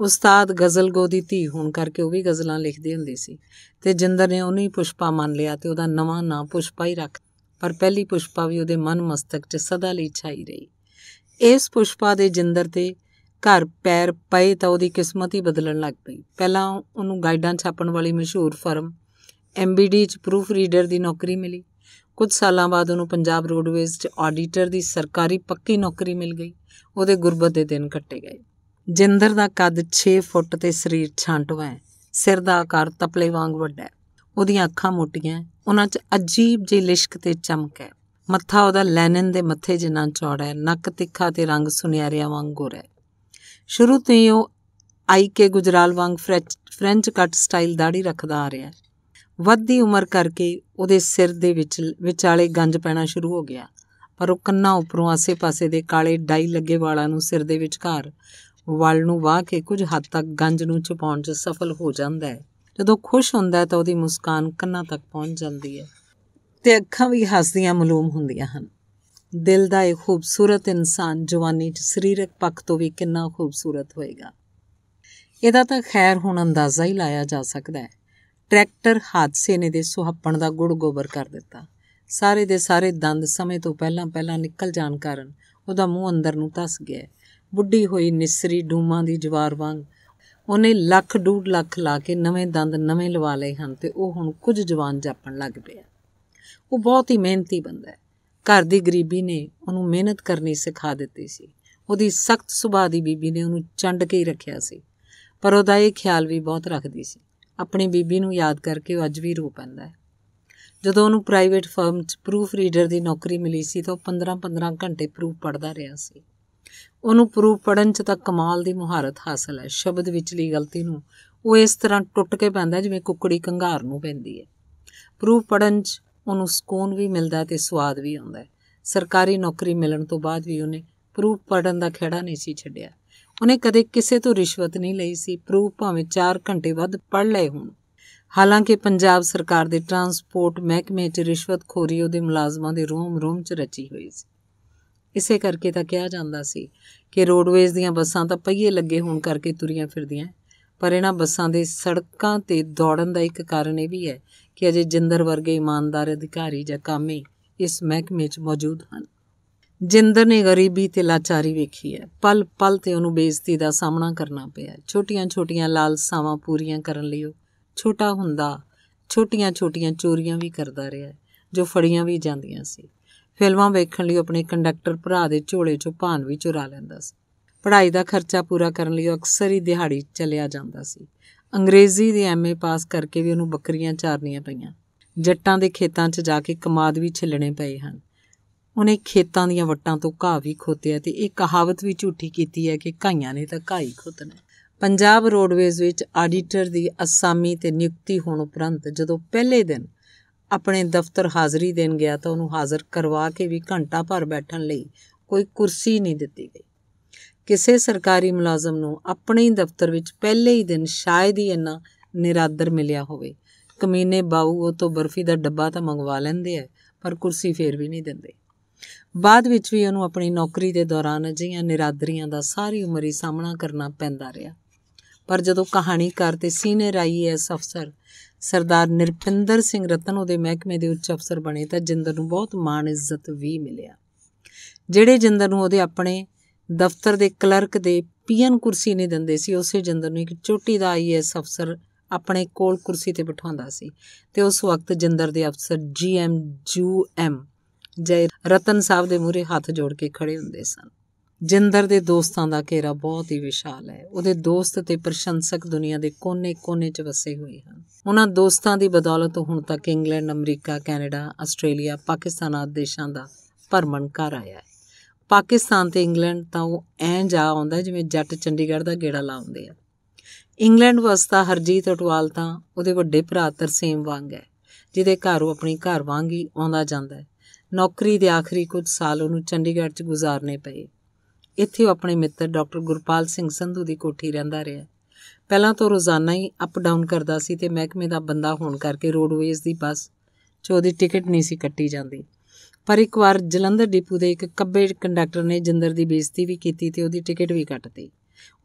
ਉਸਤਾਦ ਗਜ਼ਲ ਦੀ ਧੀ ਹੋਣ ਕਰਕੇ ਉਹ ਵੀ ਗਜ਼ਲਾਂ ਲਿਖਦੀ ਹੁੰਦੀ ਸੀ ਤੇ ਜਿੰਦਰ ਨੇ ਉਹਨੂੰ ਹੀ ਪੁਸ਼ਪਾ ਮੰਨ ਲਿਆ ਤੇ ਉਹਦਾ ਨਵਾਂ ਨਾਂ ਪੁਸ਼ਪਾ ਹੀ ਰੱਖ ਪਰ ਪਹਿਲੀ ਪੁਸ਼ਪਾ ਵੀ ਉਹਦੇ ਮਨ ਮਸਤਕ 'ਚ ਸਦਾ ਲਈ ਛਾਈ ਰਹੀ ਇਸ ਪੁਸ਼ਪਾ ਦੇ ਜਿੰਦਰ ਤੇ ਘਰ ਪੈਰ ਪਏ ਤਾਂ ਉਹਦੀ ਕਿਸਮਤ ਹੀ ਬਦਲਣ ਲੱਗ ਪਈ ਪਹਿਲਾਂ ਉਹਨੂੰ ਗਾਈਡਾਂ ਛਾਪਣ ਵਾਲੀ ਮਸ਼ਹੂਰ ਫਰਮ ਐਮਬੀਡੀ ਚ ਪ੍ਰੂਫ ਰੀਡਰ ਦੀ ਨੌਕਰੀ ਮਿਲੀ ਕੁਝ ਸਾਲਾਂ ਬਾਅਦ ਉਹਨੂੰ ਪੰਜਾਬ ਰੋਡਵੇਜ਼ 'ਚ ਆਡੀਟਰ ਦੀ ਸਰਕਾਰੀ ਪੱਕੀ ਨੌਕਰੀ ਮਿਲ ਗਈ ਉਹਦੇ ਗੁਰਬਤ ਦੇ ਦਿਨ ਕੱਟੇ ਗਏ ਜਿੰਦਰ ਦਾ ਕੱਦ 6 ਫੁੱਟ ਤੇ ਸਰੀਰ ਛਾਂਟਵਾ ਹੈ ਸਿਰ ਦਾ ਆਕਾਰ ਤਪਲੇ ਵਾਂਗ ਵੱਡਾ ਹੈ ਉਹਦੀਆਂ ਅੱਖਾਂ ਮੋਟੀਆਂ ਉਹਨਾਂ 'ਚ ਅਜੀਬ ਜਿਹੀ ਲਿਸ਼ਕ ਤੇ ਚਮਕ ਹੈ ਮੱਥਾ ਉਹਦਾ ਲੈਨਨ ਦੇ ਮੱਥੇ ਜਿੰਨਾ ਚੌੜਾ ਹੈ ਨੱਕ ਤਿੱਖਾ ਤੇ ਰੰਗ ਸੁਨਿਆਰਿਆਂ ਵਾਂਗ ਗੋਰਾ ਹੈ ਸ਼ੁਰੂ ਤੋਂ ਹੀ ਉਹ ਆਈਕੇ ਗੁਜਰਾਲ ਵਾਂਗ ਫ੍ਰੈਂਚ ਕੱਟ ਸਟਾਈਲ ਦਾੜੀ ਰੱਖਦਾ ਆ ਰਿਹਾ ਹੈ ਵੱਧਦੀ ਉਮਰ ਕਰਕੇ ਉਹਦੇ ਸਿਰ ਦੇ ਵਿੱਚ ਵਿਚਾਲੇ ਗੰਜ ਪੈਣਾ ਸ਼ੁਰੂ ਹੋ ਗਿਆ ਪਰ ਉਹ ਕੰਨਾਂ ਉੱਪਰੋਂ ਆਸੇ-ਪਾਸੇ ਦੇ ਕਾਲੇ ਡਾਈ ਲੱਗੇ ਵਾਲਾਂ ਨੂੰ ਸਿਰ ਦੇ ਵਿਚਕਾਰ ਵਾਲ ਨੂੰ ਵਾਹ ਕੇ ਕੁਝ ਹੱਦ ਤੱਕ ਗੰਜ ਨੂੰ ਛੁਪਾਉਣ 'ਚ ਸਫਲ ਹੋ ਜਾਂਦਾ ਹੈ ਜਦੋਂ ਖੁਸ਼ ਹੁੰਦਾ ਹੈ ਤਾਂ ਉਹਦੀ ਮੁਸਕਾਨ ਕੰਨਾਂ ਤੱਕ ਪਹੁੰਚ ਜਾਂਦੀ ਹੈ ਤੇ ਅੱਖਾਂ ਵੀ ਹੱਸਦੀਆਂ ਮਲੂਮ ਹੁੰਦੀਆਂ ਹਨ ਦਿਲ ਦਾ ਇਹ ਖੂਬਸੂਰਤ ਇਨਸਾਨ ਜਵਾਨੀ 'ਚ ਸਰੀਰਕ ਪੱਖ ਤੋਂ ਵੀ ਕਿੰਨਾ ਖੂਬਸੂਰਤ ਹੋਏਗਾ ਇਹਦਾ ਤਾਂ ਖੈਰ ਹੁਣ ਅੰਦਾਜ਼ਾ ਹੀ ਲਾਇਆ ਜਾ ਸਕਦਾ ਹੈ ਟਰੈਕਟਰ ਹਾਦਸੇ ਨੇ ਦੇ ਸੁਹੱਪਣ ਦਾ ਗੁੜ ਗੋਬਰ ਕਰ ਦਿੱਤਾ ਸਾਰੇ ਦੇ ਸਾਰੇ ਦੰਦ ਸਮੇਂ ਤੋਂ ਪਹਿਲਾਂ ਪਹਿਲਾਂ ਨਿਕਲ ਜਾਣ ਕਾਰਨ ਉਹਦਾ ਮੂੰਹ ਅੰਦਰ ਨੂੰ ਤਸ ਗਿਆ ਬੁੱਢੀ ਹੋਈ ਨਿਸਰੀ ਡੂਮਾਂ ਦੀ ਜਵਾਰ ਵਾਂਗ ਉਹਨੇ ਲੱਖ ਡੂਢ ਲੱਖ ਲਾ ਕੇ ਨਵੇਂ ਦੰਦ ਨਵੇਂ ਲਵਾ ਲਏ ਹਨ ਤੇ ਉਹ ਹੁਣ ਕੁਝ ਜਵਾਨ ਜਾਪਣ ਲੱਗ ਪਿਆ ਉਹ ਬਹੁਤ ਹੀ ਮਿਹਨਤੀ ਬੰਦਾ ਹੈ ਘਰ ਦੀ ਗਰੀਬੀ ਨੇ ਉਹਨੂੰ ਮਿਹਨਤ ਕਰਨੀ ਸਿਖਾ ਦਿੱਤੀ ਸੀ ਉਹਦੀ ਸਖਤ ਸੁਭਾਅ ਦੀ ਬੀਬੀ ਨੇ ਉਹਨੂੰ ਚੰਡ ਕੇ ਹੀ ਰੱਖਿਆ ਸੀ ਪਰ ਉਹਦਾ ਇਹ ਖਿਆਲ ਵੀ ਬਹੁਤ ਰੱਖਦੀ ਸੀ ਆਪਣੀ ਬੀਬੀ ਨੂੰ ਯਾਦ ਕਰਕੇ ਉਹ ਅੱਜ ਵੀ ਰੋ ਪੈਂਦਾ ਹੈ ਜਦੋਂ ਉਹਨੂੰ ਪ੍ਰਾਈਵੇਟ ਫਰਮ 'ਚ ਪ੍ਰੂਫ ਰੀਡਰ ਦੀ ਨੌਕਰੀ ਮਿਲੀ ਸੀ ਤਾਂ ਉਹ 15-15 ਘੰਟੇ ਪ੍ਰੂਫ ਪੜਦਾ ਰਿਹਾ ਸੀ ਉਹਨੂੰ ਪ੍ਰੂਫ ਪੜਨ 'ਚ ਤਾਂ ਕਮਾਲ ਦੀ ਮੁਹਾਰਤ ਹਾਸਲ ਹੈ ਸ਼ਬਦ ਵਿੱਚਲੀ ਗਲਤੀ ਨੂੰ ਉਹ ਇਸ ਤਰ੍ਹਾਂ ਟੁੱਟ ਕੇ ਪੈਂਦਾ ਜਿਵੇਂ ਕੁੱਕੜੀ ਕੰਘਾਰ ਨੂੰ ਪੈਂਦੀ ਹੈ ਪ੍ਰੂਫ ਪੜਨ 'ਚ ਉਹਨੂੰ ਸਕੂਨ ਵੀ ਮਿਲਦਾ ਤੇ ਸਵਾਦ ਵੀ ਆਉਂਦਾ ਸਰਕਾਰੀ ਨੌਕਰੀ ਮਿਲਣ ਤੋਂ ਬਾਅਦ ਵੀ ਉਹਨੇ ਪ੍ਰੂਫ ਪੜਨ ਦਾ ਖੇੜਾ ਨਹੀਂ ਸੀ ਛੱਡਿਆ ਉਹਨੇ ਕਦੇ ਕਿਸੇ ਤੋਂ ਰਿਸ਼ਵਤ ਨਹੀਂ ਲਈ ਸੀ ਪ੍ਰੂਫ ਭਾਵੇਂ 4 ਘੰਟੇ ਵੱਧ ਪੜ ਲਏ ਹੋਣ ਹਾਲਾਂਕਿ ਪੰਜਾਬ ਸਰਕਾਰ ਦੇ ਟਰਾਂਸਪੋਰਟ ਮਹਿਕਮੇ 'ਚ ਰਿਸ਼ਵਤਖੋਰੀ ਉਹਦੇ ਮੁਲਾਜ਼ਮਾਂ ਦੇ ਰੋਮ-ਰੋਮ 'ਚ ਰਚੀ ਹੋਈ ਸੀ ਇਸੇ ਕਰਕੇ ਤਾਂ ਕਿਹਾ ਜਾਂਦਾ ਸੀ ਕਿ ਰੋਡਵੇਜ਼ ਦੀਆਂ ਬੱਸਾਂ ਤਾਂ ਪਹੀਏ ਲੱਗੇ ਹੋਣ ਕਰਕੇ ਤੁਰੀਆਂ ਫਿਰਦੀਆਂ ਪਰ ਇਹਨਾਂ ਬੱਸਾਂ ਦੇ ਸੜਕਾਂ ਤੇ ਦੌੜਨ ਦਾ ਇੱਕ ਕਾਰਨ ਇਹ ਵੀ ਹੈ ਕਿ ਅਜੇ ਜਿੰਦਰ ਵਰਗੇ ਇਮਾਨਦਾਰ ਅਧਿਕਾਰੀ ਜਾਂ ਕਾਮੇ ਇਸ ਮਹਿਕਮੇ 'ਚ ਮੌਜੂਦ ਹਨ ਜਿੰਦਰ ਨੇ ਗਰੀਬੀ ਤੇ ਲਾਚਾਰੀ ਵੇਖੀ ਹੈ ਪਲ ਪਲ ਤੇ ਉਹਨੂੰ ਬੇਇੱਜ਼ਤੀ ਦਾ ਸਾਹਮਣਾ ਕਰਨਾ ਪਿਆ ਛੋਟੀਆਂ-ਛੋਟੀਆਂ ਲਾਲਸਾਵਾਂ ਪੂਰੀਆਂ ਕਰਨ ਲਈ ਉਹ ਛੋਟਾ ਹੁੰਦਾ ਛੋਟੀਆਂ-ਛੋਟੀਆਂ ਚੋਰੀਆਂ ਵੀ ਕਰਦਾ ਰਿਹਾ ਜੋ ਫੜੀਆਂ ਵੀ ਜਾਂਦੀਆਂ ਸੀ ਫਿਲਮਾਂ ਵੇਖਣ ਲਈ ਆਪਣੇ ਕੰਡਕਟਰ ਭਰਾ ਦੇ ਝੋਲੇ 'ਚੋਂ ਭਾਨ ਵੀ ਚੁਰਾ ਲੈਂਦਾ ਸੀ ਪੜ੍ਹਾਈ ਦਾ ਖਰਚਾ ਪੂਰਾ ਕਰਨ ਲਈ ਉਹ ਅਕਸਰ ਹੀ ਦਿਹਾੜੀ ਚੱਲਿਆ ਜਾਂਦਾ ਸੀ ਅੰਗਰੇਜ਼ੀ ਦੀ ਐਮਏ ਪਾਸ ਕਰਕੇ ਵੀ ਉਹਨੂੰ ਬੱਕਰੀਆਂ ਚਾਰਨੀਆਂ ਪਈਆਂ ਜੱਟਾਂ ਦੇ ਖੇਤਾਂ 'ਚ ਜਾ ਕੇ ਕਮਾਦ ਵੀ ਛੱਲਣੇ ਪਏ ਹਨ ਉਹਨੇ ਖੇਤਾਂ ਦੀਆਂ ਵੱਟਾਂ ਤੋਂ ਘਾਹ ਵੀ ਖੋਤਿਆ ਤੇ ਇਹ ਕਹਾਵਤ ਵੀ ਝੂਠੀ ਕੀਤੀ ਹੈ ਕਿ ਘਾਈਆਂ ਨੇ ਤਾਂ ਘਾਈ ਖੋਤਣਾ ਪੰਜਾਬ ਰੋਡਵੇਜ਼ ਵਿੱਚ ਆਡੀਟਰ ਦੀ ਅਸਾਮੀ ਤੇ ਨਿਯੁਕਤੀ ਹੋਣ ਉਪਰੰਤ ਜਦੋਂ ਪਹਿਲੇ ਦਿਨ ਆਪਣੇ ਦਫ਼ਤਰ ਹਾਜ਼ਰੀ ਦੇਣ ਗਿਆ ਤਾਂ ਉਹਨੂੰ ਹਾਜ਼ਰ ਕਰਵਾ ਕੇ ਵੀ ਘੰਟਾ ਭਰ ਬੈਠਣ ਲਈ ਕੋਈ ਕੁਰਸੀ ਨਹੀਂ ਦਿੱਤੀ ਗਈ ਕਿਸੇ ਸਰਕਾਰੀ ਮੁਲਾਜ਼ਮ ਨੂੰ ਆਪਣੇ ਹੀ ਦਫ਼ਤਰ ਵਿੱਚ ਪਹਿਲੇ ਹੀ ਦਿਨ ਸ਼ਾਇਦ ਹੀ ਇੰਨਾ ਨਿਰਾਦਰ ਮਿਲਿਆ ਹੋਵੇ ਕਮੀਨੇ ਬਾਊ ਉਹ ਤੋਂ ਬਰਫੀ ਦਾ ਡੱਬਾ ਤਾਂ ਮੰਗਵਾ ਲੈਂਦੇ ਐ ਪਰ ਕੁਰਸੀ ਫੇਰ ਵੀ ਨਹੀਂ ਦਿੰਦੇ ਬਾਅਦ ਵਿੱਚ ਵੀ ਉਹਨੂੰ ਆਪਣੀ ਨੌਕਰੀ ਦੇ ਦੌਰਾਨ ਅਜਿਹੀਆਂ ਨਿਰਾਦਰੀਆਂ ਦਾ ਸਾਰੀ ਉਮਰ ਹੀ ਸਾਹਮਣਾ ਕਰਨਾ ਪੈਂਦਾ ਰਿਹਾ ਪਰ ਜਦੋਂ ਕਹਾਣੀ ਤੇ ਸੀਨੀਅਰ ਆਈਐਸ ਅਫਸਰ ਸਰਦਾਰ ਨਿਰਪਿੰਦਰ ਸਿੰਘ ਰਤਨ ਉਹਦੇ ਮਹਿਕਮੇ ਦੇ ਉੱਚ ਅਫਸਰ ਬਣੇ ਤਾਂ ਜਿੰਦਰ ਨੂੰ ਬਹੁਤ ਮਾਣ ਇੱਜ਼ਤ ਵੀ ਮਿਲਿਆ ਜਿਹੜੇ ਜਿੰਦਰ ਨੂੰ ਉਹਦੇ ਆਪਣੇ ਦਫ਼ਤਰ ਦੇ ਕਲਰਕ ਦੇ ਪੀਐਨ ਕੁਰਸੀ ਨਹੀਂ ਦਿੰਦੇ ਸੀ ਉਸੇ ਜਿੰਦਰ ਨੂੰ ਇੱਕ ਚੋਟੀ ਦਾ ਆਈਐਸ ਅਫਸਰ ਆਪਣੇ ਕੋਲ ਕੁਰਸੀ ਤੇ ਬਿਠਾਉਂਦਾ ਸੀ ਤੇ ਉਸ ਵਕਤ ਜਿੰਦਰ ਦੇ ਅਫਸਰ ਜੀਐਮ ਜੂਐਮ ਜੈ ਰਤਨ ਸਾਹਿਬ ਦੇ ਮੂਰੇ ਹੱਥ ਜੋੜ ਕੇ ਖੜੇ ਹੁੰਦੇ ਸਨ ਜਿੰਦਰ ਦੇ ਦੋਸਤਾਂ ਦਾ ਘੇਰਾ ਬਹੁਤ ਹੀ ਵਿਸ਼ਾਲ ਹੈ ਉਹਦੇ ਦੋਸਤ ਤੇ ਪ੍ਰਸ਼ੰਸਕ ਦੁਨੀਆ ਦੇ ਕੋਨੇ-ਕੋਨੇ 'ਚ ਵਸੇ ਹੋਏ ਹਨ ਉਹਨਾਂ ਦੋਸਤਾਂ ਦੀ ਬਦੌਲਤ ਹੁਣ ਤੱਕ England America Canada Australia Pakistan ਆਦਿ ਦੇਸ਼ਾਂ ਦਾ ਭਰਮਣ ਕਰ ਆਇਆ ਹੈ ਪਾਕਿਸਤਾਨ ਤੇ ਇੰਗਲੈਂਡ ਤਾਂ ਉਹ ਐਂ ਜਾ ਆਉਂਦਾ ਜਿਵੇਂ ਜੱਟ ਚੰਡੀਗੜ੍ਹ ਦਾ ਗੇੜਾ ਲਾਉਂਦੇ ਆ ਇੰਗਲੈਂਡ ਵਸਦਾ ਹਰਜੀਤ ਅਟਵਾਲ ਤਾਂ ਉਹਦੇ ਵੱਡੇ ਭਰਾ ਤਰਸੇਮ ਵਾਂਗ ਹੈ ਜਿਹਦੇ ਘਰ ਉਹ ਆਪਣੀ ਘਰ ਵਾਂਗ ਹੀ ਆਉਂਦਾ ਜਾਂਦਾ ਹੈ ਨੌਕਰੀ ਦੇ ਆਖਰੀ ਕੁਝ ਸਾਲ ਉਹਨੂੰ ਚੰਡੀਗੜ੍ਹ 'ਚ ਗੁਜ਼ਾਰਨੇ ਪਏ ਇੱਥੇ ਉਹ ਆਪਣੇ ਮਿੱਤਰ ਡਾਕਟਰ ਗੁਰਪਾਲ ਸਿੰਘ ਸੰਧੂ ਦੀ ਕੋਠੀ ਰਹਿੰਦਾ ਰਿਹਾ ਪਹਿਲਾਂ ਤਾਂ ਰੋਜ਼ਾਨਾ ਹੀ ਅਪ ਡਾਊਨ ਕਰਦਾ ਸੀ ਤੇ ਮਹਿਕਮੇ ਦਾ ਬੰਦਾ ਹੋਣ ਕਰਕੇ ਰੋਡਵੇਜ਼ ਦੀ ਬੱਸ 'ਚ ਉਹਦੀ ਟਿਕਟ ਨਹੀਂ ਸੀ ਕੱਟੀ ਜਾਂਦੀ ਪਰ ਇੱਕ ਵਾਰ ਜਲੰਧਰ ਡਿਪੂ ਦੇ ਇੱਕ ਕੱਬੇ ਕੰਡਕਟਰ ਨੇ ਜਿੰਦਰ ਦੀ ਬੇਇੱਜ਼ਤੀ ਵੀ ਕੀਤੀ ਤੇ ਉਹਦੀ ਟਿਕਟ ਵੀ ਕੱਟਤੀ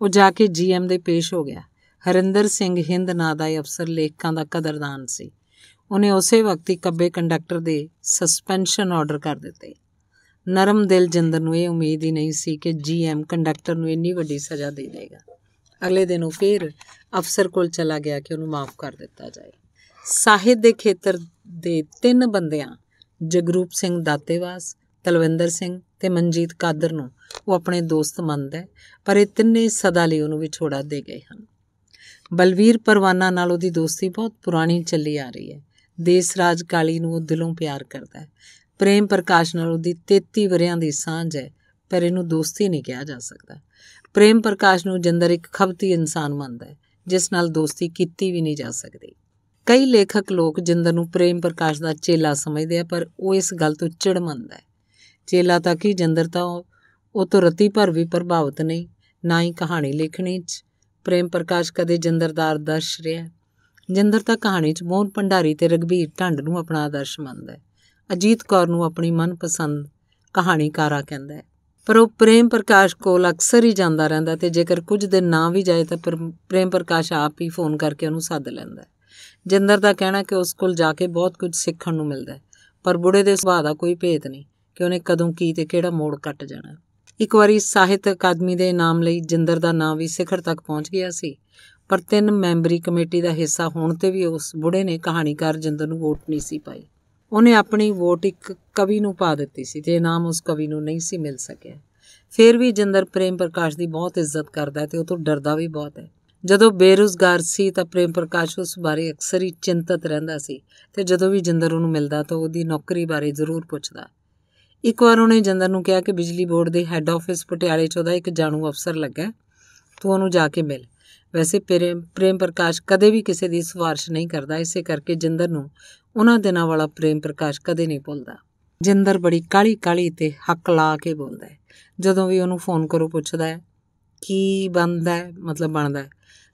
ਉਹ ਜਾ ਕੇ ਜੀਐਮ ਦੇ ਪੇਸ਼ ਹੋ ਗਿਆ ਹਰਿੰਦਰ ਸਿੰਘ ਹਿੰਦ ਨਾਂ ਦਾ ਇਹ ਅਫਸਰ ਲੇਖਕਾਂ ਦਾ ਕਦਰਦਾਨ ਸੀ ਉਹਨੇ ਉਸੇ ਵਕਤ ਹੀ ਕੱਬੇ ਕੰਡਕਟਰ ਦੇ ਸਸਪੈਂਸ਼ਨ ਆਰਡਰ ਕਰ ਦਿੱਤੇ ਨਰਮ ਦਿਲ ਜਿੰਦਰ ਨੂੰ ਇਹ ਉਮੀਦ ਹੀ ਨਹੀਂ ਸੀ ਕਿ ਜੀਐਮ ਕੰਡਕਟਰ ਨੂੰ ਇੰਨੀ ਵੱਡੀ ਸਜ਼ਾ ਦੇ ਦੇਗਾ ਅਗਲੇ ਦਿਨ ਉਹ ਫੇਰ ਅਫਸਰ ਕੋਲ ਚਲਾ ਗਿਆ ਕਿ ਉਹਨੂੰ ਮਾਫ ਕਰ ਦਿੱਤਾ ਜਾਏ ਸਾਹਿਤ ਦੇ ਖੇਤਰ ਦੇ ਤਿੰਨ ਬੰਦਿਆਂ ਜਗਰੂਪ ਸਿੰਘ ਦਾਤੇਵਾਸ ਤਲਵਿੰਦਰ ਸਿੰਘ ਤੇ ਮਨਜੀਤ ਕਾਦਰ ਨੂੰ ਉਹ ਆਪਣੇ ਦੋਸਤ ਮੰਨਦਾ ਹੈ ਪਰ ਇਹ ਤਿੰਨੇ ਸਦਾ ਲਈ ਉਹਨੂੰ ਵਿਛੋੜਾ ਦੇ ਗਏ ਹਨ ਬਲਵੀਰ ਪਰਵਾਨਾ ਨਾਲ ਉਹਦੀ ਦੋਸਤੀ ਬਹੁਤ ਪੁਰਾਣੀ ਚੱਲੀ ਆ ਰਹੀ ਹੈ ਦੇਸ ਰਾਜ ਕਾਲੀ ਨੂੰ ਉਹ ਦਿਲੋਂ ਪਿਆਰ ਕਰਦਾ ਹੈ ਪ੍ਰੇਮ ਪ੍ਰਕਾਸ਼ ਨਾਲ ਉਹਦੀ 33 ਵਰਿਆਂ ਦੀ ਸਾਂਝ ਹੈ ਪਰ ਇਹਨੂੰ ਦੋਸਤੀ ਨਹੀਂ ਕਿਹਾ ਜਾ ਸਕਦਾ ਪ੍ਰੇਮ ਪ੍ਰਕਾਸ਼ ਨੂੰ ਜੰਦਰ ਇੱਕ ਖਬਤੀ ਇਨਸਾਨ ਮੰਨਦਾ ਹੈ ਜਿਸ ਨਾਲ ਦੋਸਤੀ ਕੀਤੀ ਵੀ ਨਹੀਂ ਜਾ ਸਕਦੀ ਕਈ ਲੇਖਕ ਲੋਕ ਜਿੰਦਰ ਨੂੰ ਪ੍ਰੇਮ ਪ੍ਰਕਾਸ਼ ਦਾ ਚੇਲਾ ਸਮਝਦੇ ਆ ਪਰ ਉਹ ਇਸ ਗੱਲ ਤੋਂ ਚਿੜਮੰਦਾ ਮੰਨਦਾ ਹੈ ਚੇਲਾ ਤਾਂ ਕੀ ਜਿੰਦਰ ਤਾਂ ਉਹ ਤੋਂ ਰਤੀ ਭਰ ਵੀ ਪ੍ਰਭਾਵਿਤ ਨਹੀਂ ਨਾ ਹੀ ਕਹਾਣੀ ਲਿਖਣੀ 'ਚ ਪ੍ਰੇਮ ਪ੍ਰਕਾਸ਼ ਕਦੇ ਜਿੰਦਰਦਾਰ ਦਰਸ਼ ਰਿਹਾ ਜਿੰਦਰ ਤਾਂ ਕਹਾਣੀ 'ਚ ਮੋਹਨ ਭੰਡਾਰੀ ਤੇ ਰਗਵੀਰ ਢੰਡ ਨੂੰ ਆਪਣਾ ਆਦਰਸ਼ ਮੰਨਦਾ ਹੈ ਅਜੀਤ ਕੌਰ ਨੂੰ ਆਪਣੀ ਮਨਪਸੰਦ ਕਹਾਣੀਕਾਰਾ ਕਹਿੰਦਾ ਹੈ ਪਰ ਉਹ ਪ੍ਰੇਮ ਪ੍ਰਕਾਸ਼ ਕੋਲ ਅਕਸਰ ਹੀ ਜਾਂਦਾ ਰਹਿੰਦਾ ਤੇ ਜੇਕਰ ਕੁਝ ਦਿਨ ਨਾ ਵੀ ਜਾਏ ਤਾਂ ਪ੍ਰੇਮ ਪ੍ਰਕਾਸ਼ ਆਪ ਹੀ ਫੋਨ ਕਰਕੇ ਉਹਨੂੰ ਸੱਦ ਲੈਂਦਾ ਹੈ ਜਿੰਦਰ ਦਾ ਕਹਿਣਾ ਕਿ ਉਸ ਕੋਲ ਜਾ ਕੇ ਬਹੁਤ ਕੁਝ ਸਿੱਖਣ ਨੂੰ ਮਿਲਦਾ ਹੈ ਪਰ ਬੁੜੇ ਦੇ ਸੁਭਾਅ ਦਾ ਕੋਈ ਭੇਦ ਨਹੀਂ ਕਿ ਉਹਨੇ ਕਦੋਂ ਕੀ ਤੇ ਕਿਹੜਾ ਮੋੜ ਕੱਟ ਜਾਣਾ ਇੱਕ ਵਾਰੀ ਸਾਹਿਤ ਅਕਾਦਮੀ ਦੇ ਨਾਮ ਲਈ ਜਿੰਦਰ ਦਾ ਨਾਮ ਵੀ ਸਿਖਰ ਤੱਕ ਪਹੁੰਚ ਗਿਆ ਸੀ ਪਰ ਤਿੰਨ ਮੈਂਬਰੀ ਕਮੇਟੀ ਦਾ ਹਿੱਸਾ ਹੋਣ ਤੇ ਵੀ ਉਸ ਬੁੜੇ ਨੇ ਕਹਾਣੀਕਾਰ ਜਿੰਦਰ ਨੂੰ ਵੋਟ ਨਹੀਂ ਸੀ ਪਾਈ ਉਹਨੇ ਆਪਣੀ ਵੋਟ ਇੱਕ ਕਵੀ ਨੂੰ ਪਾ ਦਿੱਤੀ ਸੀ ਤੇ ਨਾਮ ਉਸ ਕਵੀ ਨੂੰ ਨਹੀਂ ਸੀ ਮਿਲ ਸਕਿਆ ਫਿਰ ਵੀ ਜਿੰਦਰ ਪ੍ਰੇਮ ਪ੍ਰਕਾਸ਼ ਦੀ ਬਹੁਤ ਇੱਜ਼ਤ ਕਰਦਾ ਤੇ ਉਹ ਤੋਂ ਡਰਦਾ ਵੀ ਬਹੁਤ ਹੈ ਜਦੋਂ ਬੇਰੁਜ਼ਗਾਰ ਸੀ ਤਾਂ ਪ੍ਰੇਮ ਪ੍ਰਕਾਸ਼ ਉਸ ਬਾਰੇ ਅਕਸਰ ਹੀ ਚਿੰਤਤ ਰਹਿੰਦਾ ਸੀ ਤੇ ਜਦੋਂ ਵੀ ਜਿੰਦਰ ਉਹਨੂੰ ਮਿਲਦਾ ਤਾਂ ਉਹਦੀ ਨੌਕਰੀ ਬਾਰੇ ਜ਼ਰੂਰ ਪੁੱਛਦਾ ਇੱਕ ਵਾਰ ਉਹਨੇ ਜਿੰਦਰ ਨੂੰ ਕਿਹਾ ਕਿ ਬਿਜਲੀ ਬੋਰਡ ਦੇ ਹੈੱਡ ਆਫਿਸ ਪਟਿਆਲੇ 'ਚ ਉਹਦਾ ਇੱਕ ਜਾਣੂ ਅਫਸਰ ਲੱਗਾ ਤੂੰ ਉਹਨੂੰ ਜਾ ਕੇ ਮਿਲ ਵੈਸੇ ਪ੍ਰੇਮ ਪ੍ਰਕਾਸ਼ ਕਦੇ ਵੀ ਕਿਸੇ ਦੀ ਸਵਾਰਸ਼ ਨਹੀਂ ਕਰਦਾ ਇਸੇ ਕਰਕੇ ਜਿੰਦਰ ਨੂੰ ਉਹਨਾਂ ਦਿਨਾਂ ਵਾਲਾ ਪ੍ਰੇਮ ਪ੍ਰਕਾਸ਼ ਕਦੇ ਨਹੀਂ ਭੁੱਲਦਾ ਜਿੰਦਰ ਬੜੀ ਕਾਲੀ ਕਾਲੀ ਤੇ ਹੱਕ ਲਾ ਕੇ ਬੋਲਦਾ ਜਦੋਂ ਵੀ ਉਹਨੂੰ ਫੋਨ ਕਰੋ ਪੁੱਛਦਾ ਹੈ ਕੀ ਬੰਦਾ ਹੈ ਮਤਲਬ ਬਣਦਾ ਹੈ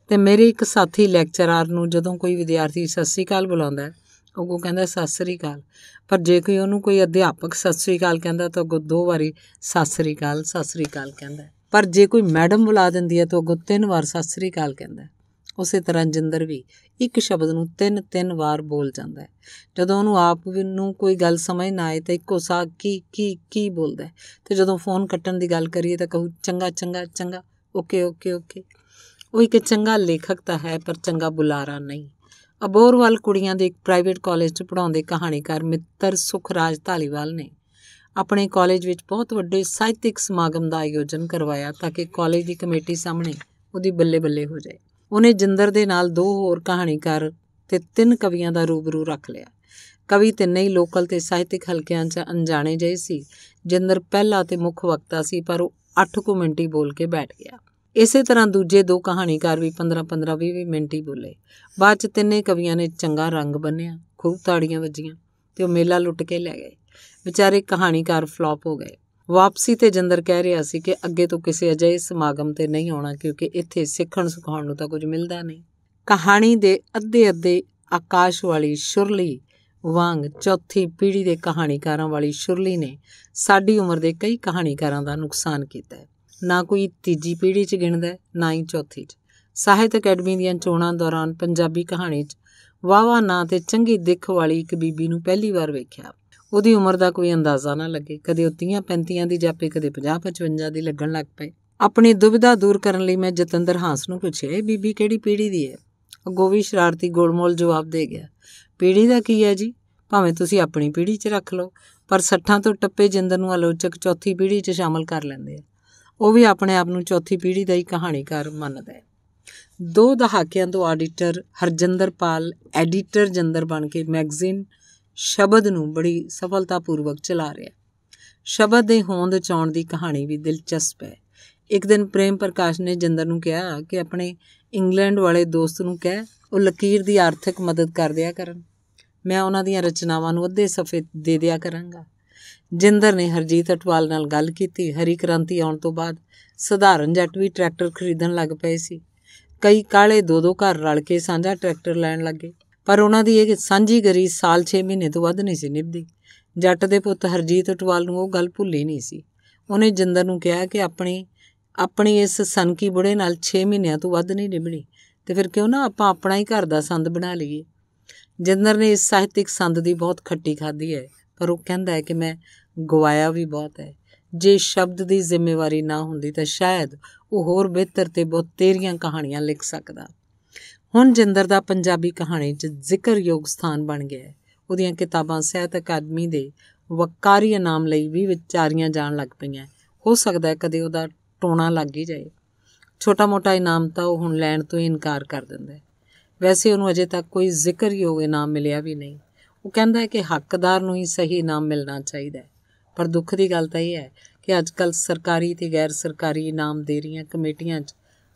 ਤੇ ਮੇਰੇ ਇੱਕ ਸਾਥੀ ਲੈਕਚਰਰ ਨੂੰ ਜਦੋਂ ਕੋਈ ਵਿਦਿਆਰਥੀ ਸਤਿ ਸ੍ਰੀ ਅਕਾਲ ਬੁਲਾਉਂਦਾ ਉਹ ਕਹਿੰਦਾ ਸਤਿ ਸ੍ਰੀ ਅਕਾਲ ਪਰ ਜੇ ਕੋਈ ਉਹਨੂੰ ਕੋਈ ਅਧਿਆਪਕ ਸਤਿ ਸ੍ਰੀ ਅਕਾਲ ਕਹਿੰਦਾ ਤਾਂ ਉਹ ਦੋ ਵਾਰੀ ਸਤਿ ਸ੍ਰੀ ਅਕਾਲ ਸਤਿ ਸ੍ਰੀ ਅਕਾਲ ਕਹਿੰਦਾ ਪਰ ਜੇ ਕੋਈ ਮੈਡਮ ਬੁਲਾ ਦਿੰਦੀ ਹੈ ਤਾਂ ਉਹ ਤਿੰਨ ਵਾਰ ਸਤਿ ਸ੍ਰੀ ਅਕਾਲ ਕਹਿੰਦਾ ਉਸੇ ਤਰ੍ਹਾਂ ਜਿੰਦਰ ਵੀ ਇੱਕ ਸ਼ਬਦ ਨੂੰ ਤਿੰਨ ਤਿੰਨ ਵਾਰ ਬੋਲ ਜਾਂਦਾ ਹੈ ਜਦੋਂ ਉਹਨੂੰ ਆਪ ਨੂੰ ਕੋਈ ਗੱਲ ਸਮਝ ਨਾ ਆਏ ਤਾਂ ਇੱਕੋ ਸਾਹ ਕੀ ਕੀ ਕੀ ਬੋਲਦਾ ਤੇ ਜਦੋਂ ਫੋਨ ਕੱਟਣ ਦੀ ਗੱਲ ਕਰੀਏ ਤਾਂ ਕਹੂ ਚੰਗਾ ਚੰਗਾ ਚੰਗਾ ਓਕੇ ਓਕੇ ਓਕੇ ਉਹ ਇੱਕ ਚੰਗਾ ਲੇਖਕ ਤਾਂ ਹੈ ਪਰ ਚੰਗਾ ਬੁਲਾਰਾ ਨਹੀਂ ਅਬੋਰਵਾਲ ਕੁੜੀਆਂ ਦੇ ਇੱਕ ਪ੍ਰਾਈਵੇਟ ਕਾਲਜ 'ਚ ਪੜਾਉਂਦੇ ਕਹਾਣੀਕਾਰ ਮਿੱਤਰ ਸੁਖਰਾਜ ਧਾਲੀਵਾਲ ਨੇ ਆਪਣੇ ਕਾਲਜ ਵਿੱਚ ਬਹੁਤ ਵੱਡੇ ਸਾਹਿਤਿਕ ਸਮਾਗਮ ਦਾ ਆਯੋਜਨ ਕਰਵਾਇਆ ਤਾਂ ਕਿ ਕਾਲਜ ਦੀ ਕਮੇਟੀ ਸਾਹਮਣੇ ਉਹਦੀ ਬੱਲੇ ਬੱਲੇ ਹੋ ਜਾਏ ਉਹਨੇ ਜਿੰਦਰ ਦੇ ਨਾਲ ਦੋ ਹੋਰ ਕਹਾਣੀਕਾਰ ਤੇ ਤਿੰਨ ਕਵੀਆਂ ਦਾ ਰੂਬਰੂ ਰੱਖ ਲਿਆ ਕਵੀ ਤਿੰਨੇ ਹੀ ਲੋਕਲ ਤੇ ਸਾਹਿਤਿਕ ਹਲਕਿਆਂ 'ਚ ਅਣਜਾਣੇ ਜਿਹੇ ਸੀ ਜਿੰਦਰ ਪਹਿਲਾ ਤੇ ਮੁੱਖ ਵਕਤਾ ਸੀ ਪਰ ਉਹ 8 ਕੁ ਮਿੰਟ ਹੀ ਬੋਲ ਕੇ ਬੈਠ ਗਿਆ ਇਸੇ ਤਰ੍ਹਾਂ ਦੂਜੇ ਦੋ ਕਹਾਣੀਕਾਰ ਵੀ 15-15 20 ਮਿੰਟ ਹੀ ਬੋਲੇ ਬਾਅਦ ਚ ਤਿੰਨੇ ਕਵੀਆਂ ਨੇ ਚੰਗਾ ਰੰਗ ਬੰਨਿਆ ਖੂਬ ਤਾੜੀਆਂ ਵੱਜੀਆਂ ਤੇ ਉਹ ਮੇਲਾ ਲੁੱਟ ਕੇ ਲੈ ਗਏ ਵਿਚਾਰੇ ਕਹਾਣੀਕਾਰ ਫਲॉप ਹੋ ਗਏ ਵਾਪਸੀ ਤੇ ਜੰਦਰ ਕਹਿ ਰਿਹਾ ਸੀ ਕਿ ਅੱਗੇ ਤੋਂ ਕਿਸੇ ਅਜਿਹੇ ਸਮਾਗਮ ਤੇ ਨਹੀਂ ਆਉਣਾ ਕਿਉਂਕਿ ਇੱਥੇ ਸਿੱਖਣ ਸਿਖਾਉਣ ਨੂੰ ਤਾਂ ਕੁਝ ਮਿਲਦਾ ਨਹੀਂ ਕਹਾਣੀ ਦੇ ਅੱਧੇ ਅੱਧੇ ਆਕਾਸ਼ ਵਾਲੀ ਸ਼ੁਰਲੀ ਵਾਂਗ ਚੌਥੀ ਪੀੜ੍ਹੀ ਦੇ ਕਹਾਣੀਕਾਰਾਂ ਵਾਲੀ ਸ਼ੁਰਲੀ ਨੇ ਸਾਡੀ ਉਮਰ ਦੇ ਕਈ ਕਹਾਣੀਕਾਰਾਂ ਦਾ ਨੁਕਸਾਨ ਕੀਤਾ ਹੈ ਨਾ ਕੋਈ ਤੀਜੀ ਪੀੜ੍ਹੀ 'ਚ ਗਿਣਦਾ ਨਾ ਹੀ ਚੌਥੀ 'ਚ ਸਾਹਿਤ ਅਕੈਡਮੀ ਦੀਆਂ ਚੋਣਾਂ ਦੌਰਾਨ ਪੰਜਾਬੀ ਕਹਾਣੀ 'ਚ ਵਾਵਾ ਨਾਂ ਤੇ ਚੰਗੀ ਦਿੱਖ ਵਾਲੀ ਇੱਕ ਬੀਬੀ ਨੂੰ ਪਹਿਲੀ ਵਾਰ ਵੇਖਿਆ ਉਹਦੀ ਉਮਰ ਦਾ ਕੋਈ ਅੰਦਾਜ਼ਾ ਨਾ ਲੱਗੇ ਕਦੇ 30-35 ਦੀ ਜਾਪੇ ਕਦੇ 50-55 ਦੀ ਲੱਗਣ ਲੱਗ ਪਏ ਆਪਣੀ ਦੁਬਿਧਾ ਦੂਰ ਕਰਨ ਲਈ ਮੈਂ ਜਤਿੰਦਰ ਹਾਂਸ ਨੂੰ ਪੁੱਛਿਆ ਇਹ ਬੀਬੀ ਕਿਹੜੀ ਪੀੜੀ ਦੀ ਹੈ ਉਹ ਗੋਵੀ ਸ਼ਰਾਰਤੀ ਗੋਲਮੋਲ ਜਵਾਬ ਦੇ ਗਿਆ ਪੀੜੀ ਦਾ ਕੀ ਹੈ ਜੀ ਭਾਵੇਂ ਤੁਸੀਂ ਆਪਣੀ ਪੀੜੀ 'ਚ ਰੱਖ ਲਓ ਪਰ ਸੱਠਾਂ ਤੋਂ ਟੱਪੇ ਜਿੰਦਰ ਨੂੰ ਆਲੋਚਕ ਚੌਥੀ ਪੀੜੀ 'ਚ ਸ਼ਾਮਲ ਕਰ ਲੈਂਦੇ ਆ ਉਹ ਵੀ ਆਪਣੇ ਆਪ ਨੂੰ ਚੌਥੀ ਪੀੜ੍ਹੀ ਦਾ ਹੀ ਕਹਾਣੀਕਾਰ ਮੰਨਦਾ ਹੈ ਦੋ ਦਹਾਕਿਆਂ ਤੋਂ ਆਡੀਟਰ ਹਰਜਿੰਦਰ ਪਾਲ ਐਡੀਟਰ ਜੰਦਰ ਬਣ ਕੇ ਮੈਗਜ਼ੀਨ ਸ਼ਬਦ ਨੂੰ ਬੜੀ ਸਫਲਤਾਪੂਰਵਕ ਚਲਾ ਰਿਹਾ ਸ਼ਬਦ ਦੇ ਹੋਂਦ ਚਾਉਣ ਦੀ ਕਹਾਣੀ ਵੀ ਦਿਲਚਸਪ ਹੈ ਇੱਕ ਦਿਨ ਪ੍ਰੇਮ ਪ੍ਰਕਾਸ਼ ਨੇ ਜੰਦਰ ਨੂੰ ਕਿਹਾ ਕਿ ਆਪਣੇ ਇੰਗਲੈਂਡ ਵਾਲੇ ਦੋਸਤ ਨੂੰ ਕਹਿ ਉਹ ਲਕੀਰ ਦੀ ਆਰਥਿਕ ਮਦਦ ਕਰ ਦਿਆ ਕਰਨ ਮੈਂ ਉਹਨਾਂ ਦੀਆਂ ਰਚਨਾਵਾਂ ਨੂੰ ਅੱਧੇ ਸਫੇ ਦੇ ਦਿਆ ਕਰਾਂਗਾ ਜਿੰਦਰ ਨੇ ਹਰਜੀਤ ਅਟਵਾਲ ਨਾਲ ਗੱਲ ਕੀਤੀ ਹਰੀ ਕ੍ਰਾਂਤੀ ਆਉਣ ਤੋਂ ਬਾਅਦ ਸਧਾਰਨ ਜੱਟ ਵੀ ਟਰੈਕਟਰ ਖਰੀਦਣ ਲੱਗ ਪਏ ਸੀ ਕਈ ਕਾਲੇ ਦੋ ਦੋ ਘਰ ਰਲ ਕੇ ਸਾਂਝਾ ਟਰੈਕਟਰ ਲੈਣ ਲੱਗੇ ਪਰ ਉਹਨਾਂ ਦੀ ਇਹ ਸਾਂਝੀ ਗਰੀ ਸਾਲ 6 ਮਹੀਨੇ ਤੋਂ ਵੱਧ ਨਹੀਂ ਸੀ ਨਿਭਦੀ ਜੱਟ ਦੇ ਪੁੱਤ ਹਰਜੀਤ ਅਟਵਾਲ ਨੂੰ ਉਹ ਗੱਲ ਭੁੱਲੀ ਨਹੀਂ ਸੀ ਉਹਨੇ ਜਿੰਦਰ ਨੂੰ ਕਿਹਾ ਕਿ ਆਪਣੀ ਆਪਣੀ ਇਸ ਸੰਕੀ ਬੁੜੇ ਨਾਲ 6 ਮਹੀਨਿਆਂ ਤੋਂ ਵੱਧ ਨਹੀਂ ਨਿਭਣੀ ਤੇ ਫਿਰ ਕਿਉਂ ਨਾ ਆਪਾਂ ਆਪਣਾ ਹੀ ਘਰ ਦਾ ਸੰਦ ਬਣਾ ਲਈਏ ਜਿੰਦਰ ਨੇ ਇਸ ਸਾਹਿਤਿਕ ਸੰਦ ਦੀ ਬਹੁਤ ਖੱਟੀ ਖਾਦੀ ਹੈ ਪਰ ਉਹ ਕਹਿੰਦਾ ਹੈ ਕਿ ਮੈਂ ਗਵਾਇਆ ਵੀ ਬਹੁਤ ਹੈ ਜੇ ਸ਼ਬਦ ਦੀ ਜ਼ਿੰਮੇਵਾਰੀ ਨਾ ਹੁੰਦੀ ਤਾਂ ਸ਼ਾਇਦ ਉਹ ਹੋਰ ਬਿਹਤਰ ਤੇ ਬਹੁਤ ਤੇਰੀਆਂ ਕਹਾਣੀਆਂ ਲਿਖ ਸਕਦਾ ਹੁਣ ਜਿੰਦਰ ਦਾ ਪੰਜਾਬੀ ਕਹਾਣੀ 'ਚ ਜ਼ਿਕਰਯੋਗ ਸਥਾਨ ਬਣ ਗਿਆ ਹੈ ਉਹਦੀਆਂ ਕਿਤਾਬਾਂ ਸਹਿਤ ਅਕਾਦਮੀ ਦੇ ਵਕਾਰੀ ਇਨਾਮ ਲਈ ਵੀ ਵਿਚਾਰੀਆਂ ਜਾਣ ਲੱਗ ਪਈਆਂ ਹੋ ਸਕਦਾ ਹੈ ਕਦੇ ਉਹਦਾ ਟੋਣਾ ਲੱਗ ਹੀ ਜਾਏ ਛੋਟਾ ਮੋਟਾ ਇਨਾਮ ਤਾਂ ਉਹ ਹੁਣ ਲੈਣ ਤੋਂ ਇਨਕਾਰ ਕਰ ਦਿੰਦਾ ਹੈ ਵੈਸੇ ਉਹਨੂੰ ਅਜੇ ਤੱਕ ਕੋਈ ਜ਼ਿਕਰਯੋਗ ਇਨਾਮ ਮਿਲਿਆ ਵੀ ਨਹੀਂ ਉਹ ਕਹਿੰਦਾ ਹੈ ਕਿ ਹੱਕਦਾਰ ਨੂੰ ਹੀ ਸਹੀ ਇਨਾਮ ਮਿਲਣਾ ਚਾਹੀਦਾ ਹੈ ਪਰ ਦੁੱਖ ਦੀ ਗੱਲ ਤਾਂ ਇਹ ਹੈ ਕਿ ਅੱਜ ਕੱਲ ਸਰਕਾਰੀ ਤੇ ਗੈਰ ਸਰਕਾਰੀ ਇਨਾਮ ਦੇ ਰਹੀਆਂ ਕਮੇਟੀਆਂ 'ਚ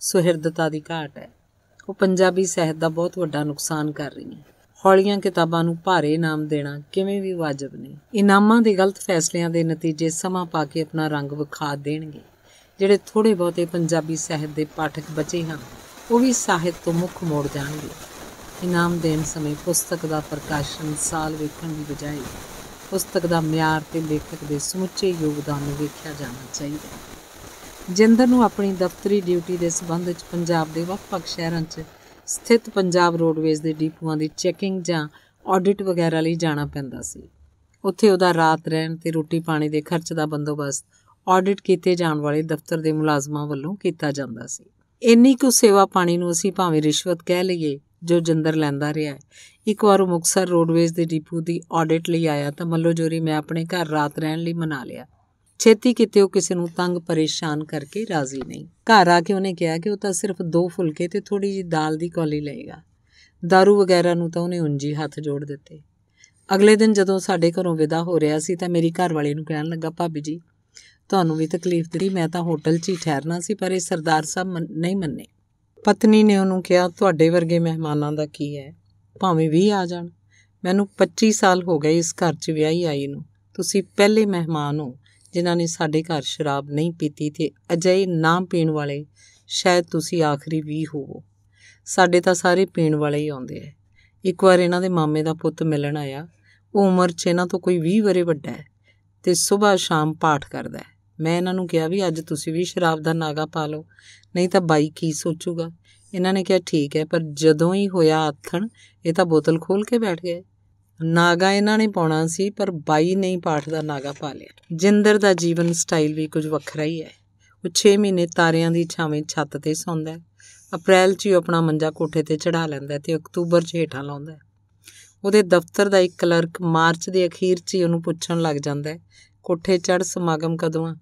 ਸੁਹਿਰਦਤਾ ਦੀ ਘਾਟ ਹੈ ਉਹ ਪੰਜਾਬੀ ਸਹਿਤ ਦਾ ਬਹੁਤ ਵੱਡਾ ਨੁਕਸਾਨ ਕਰ ਰਹੀ ਹੈ ਹੌਲੀਆਂ ਕਿਤਾਬਾਂ ਨੂੰ ਭਾਰੇ ਨਾਮ ਦੇਣਾ ਕਿਵੇਂ ਵੀ ਵਾਜਬ ਨਹੀਂ ਇਨਾਮਾਂ ਦੇ ਗਲਤ ਫੈਸਲਿਆਂ ਦੇ ਨਤੀਜੇ ਸਮਾਂ ਪਾ ਕੇ ਆਪਣਾ ਰੰਗ ਵਿਖਾ ਦੇਣਗੇ ਜਿਹੜੇ ਥੋੜੇ ਬਹੁਤੇ ਪੰਜਾਬੀ ਸਾਹਿਤ ਦੇ ਪਾਠਕ ਬਚੇ ਹਨ ਉਹ ਵੀ ਸਾਹਿਤ ਤੋਂ ਮੁੱਖ ਮੋੜ ਜਾਣਗੇ ਇਨਾਮ ਦੇਣ ਸਮੇਂ ਪੁਸਤਕ ਦਾ ਪ੍ਰਕਾਸ਼ਨ ਸਾਲ ਵੇਖਣ ਦੀ ਬਜਾਏ ਪੁਸਤਕ ਦਾ ਮਿਆਰ ਤੇ ਲੇਖਕ ਦੇ ਸਮੁੱਚੇ ਯੋਗਦਾਨ ਨੂੰ ਵੇਖਿਆ ਜਾਣਾ ਚਾਹੀਦਾ ਹੈ ਜਿੰਦਰ ਨੂੰ ਆਪਣੀ ਦਫ਼ਤਰੀ ਡਿਊਟੀ ਦੇ ਸਬੰਧ ਵਿੱਚ ਪੰਜਾਬ ਦੇ ਵੱਖ-ਵੱਖ ਸ਼ਹਿਰਾਂ 'ਚ ਸਥਿਤ ਪੰਜਾਬ ਰੋਡਵੇਜ਼ ਦੇ ਡਿਪੂਆਂ ਦੀ ਚੈਕਿੰਗ ਜਾਂ ਆਡਿਟ ਵਗੈਰਾ ਲਈ ਜਾਣਾ ਪੈਂਦਾ ਸੀ ਉੱਥੇ ਉਹਦਾ ਰਾਤ ਰਹਿਣ ਤੇ ਰੋਟੀ ਪਾਣੀ ਦੇ ਖਰਚ ਦਾ ਬੰਦੋਬਸਤ ਆਡਿਟ ਕੀਤੇ ਜਾਣ ਵਾਲੇ ਦਫ਼ਤਰ ਦੇ ਮੁਲਾਜ਼ਮਾਂ ਵੱਲੋਂ ਕੀਤਾ ਜਾਂਦਾ ਸੀ ਇੰਨੀ ਕੁ ਸੇਵਾ ਪਾਣੀ ਨੂੰ ਅਸੀਂ ਭਾਵੇਂ ਰਿਸ਼ਵਤ ਕਹਿ ਲਈਏ ਜੋ ਜਿੰਦਰ ਲੈਂਦਾ ਰਿਹਾ ਇੱਕ ਵਾਰ ਉਹ ਮੁਕਸਰ ਰੋਡਵੇਜ਼ ਦੇ ਡਿਪੂ ਦੀ ਆਡਿਟ ਲਈ ਆਇਆ ਤਾਂ ਮੱਲੋ ਜੋਰੀ ਮੈਂ ਆਪਣੇ ਘਰ ਰਾਤ ਰਹਿਣ ਲਈ ਮਨਾ ਲਿਆ ਛੇਤੀ ਕਿਤੇ ਉਹ ਕਿਸੇ ਨੂੰ ਤੰਗ ਪਰੇਸ਼ਾਨ ਕਰਕੇ ਰਾਜ਼ੀ ਨਹੀਂ ਘਰ ਆ ਕੇ ਉਹਨੇ ਕਿਹਾ ਕਿ ਉਹ ਤਾਂ ਸਿਰਫ ਦੋ ਫੁਲਕੇ ਤੇ ਥੋੜੀ ਜੀ ਦਾਲ ਦੀ ਕੌਲੀ ਲਏਗਾ दारू ਵਗੈਰਾ ਨੂੰ ਤਾਂ ਉਹਨੇ ਉਂਜੀ ਹੱਥ ਜੋੜ ਦਿੱਤੇ ਅਗਲੇ ਦਿਨ ਜਦੋਂ ਸਾਡੇ ਘਰੋਂ ਵਿਦਾ ਹੋ ਰਿਹਾ ਸੀ ਤਾਂ ਮੇਰੀ ਘਰ ਵਾਲੀ ਨੂੰ ਕਹਿਣ ਲੱਗਾ ਭਾਬੀ ਜੀ ਤੁਹਾਨੂੰ ਵੀ ਤਕਲੀਫ ਦਿੱਤੀ ਮੈਂ ਤਾਂ ਹੋਟਲ 'ਚ ਹੀ ਠਹਿਰਨਾ ਸੀ ਪਰ ਇਹ ਸਰਦਾਰ ਸਾਹਿਬ ਨਹੀਂ ਮੰਨੇ ਪਤਨੀ ਨੇ ਉਹਨੂੰ ਕਿਹਾ ਤੁਹਾਡੇ ਵਰਗੇ ਮਹਿਮਾਨਾਂ ਦਾ ਕੀ ਹੈ ਭਾਵੇਂ 20 ਆ ਜਾਣ ਮੈਨੂੰ 25 ਸਾਲ ਹੋ ਗਏ ਇਸ ਘਰ 'ਚ ਵਿਆਹੀ ਆਈ ਨੂੰ ਤੁਸੀਂ ਪਹਿਲੇ ਮਹਿਮਾਨ ਹੋ ਜਿਨ੍ਹਾਂ ਨੇ ਸਾਡੇ ਘਰ ਸ਼ਰਾਬ ਨਹੀਂ ਪੀਤੀ ਤੇ ਅਜੇ ਨਾ ਪੀਣ ਵਾਲੇ ਸ਼ਾਇਦ ਤੁਸੀਂ ਆਖਰੀ ਵੀ ਹੋਵੋ ਸਾਡੇ ਤਾਂ ਸਾਰੇ ਪੀਣ ਵਾਲੇ ਹੀ ਆਉਂਦੇ ਐ ਇੱਕ ਵਾਰ ਇਹਨਾਂ ਦੇ ਮਾਮੇ ਦਾ ਪੁੱਤ ਮਿਲਣ ਆਇਆ ਉਹ ਉਮਰ 'ਚ ਇਹਨਾਂ ਤੋਂ ਕੋਈ 20 ਬਰੇ ਵੱਡਾ ਹੈ ਤੇ ਸਵੇਰ ਸ਼ਾਮ ਪਾਠ ਕਰਦਾ ਹੈ ਮੈਂ ਇਹਨਾਂ ਨੂੰ ਕਿਹਾ ਵੀ ਅੱਜ ਤੁਸੀਂ ਵੀ ਸ਼ਰਾਬ ਦਾ ਨਾਗਾ ਪਾ ਲਓ ਨਹੀਂ ਤਾਂ ਬਾਈ ਕੀ ਸੋਚੂਗਾ ਇਹਨਾਂ ਨੇ ਕਿਹਾ ਠੀਕ ਹੈ ਪਰ ਜਦੋਂ ਹੀ ਹੋਇਆ ਆਥਣ ਇਹ ਤਾਂ ਬੋਤਲ ਖੋਲ ਕੇ ਬੈਠ ਗਏ ਨਾਗਾ ਇਹਨਾਂ ਨੇ ਪਾਉਣਾ ਸੀ ਪਰ ਬਾਈ ਨਹੀਂ ਪਾਠ ਦਾ ਨਾਗਾ ਪਾ ਲਿਆ ਜਿੰਦਰ ਦਾ ਜੀਵਨ ਸਟਾਈਲ ਵੀ ਕੁਝ ਵੱਖਰਾ ਹੀ ਹੈ ਉਹ 6 ਮਹੀਨੇ ਤਾਰਿਆਂ ਦੀ ਛਾਵੇਂ ਛੱਤ ਤੇ ਸੌਂਦਾ ਹੈ ਅਪ੍ਰੈਲ 'ਚ ਹੀ ਆਪਣਾ ਮੰਜਾ ਕੋਠੇ ਤੇ ਚੜਾ ਲੈਂਦਾ ਤੇ ਅਕਤੂਬਰ 'ਚ ਹੀਠਾਂ ਲਾਉਂਦਾ ਹੈ ਉਹਦੇ ਦਫ਼ਤਰ ਦਾ ਇੱਕ ਕਲਰਕ ਮਾਰਚ ਦੇ ਅਖੀਰ 'ਚ ਹੀ ਉਹਨੂੰ ਪੁੱਛਣ ਲੱਗ ਜਾਂਦਾ ਹੈ ਕੋਠੇ ਚੜ ਸਮਾਗਮ ਕਦੋਂ ਆ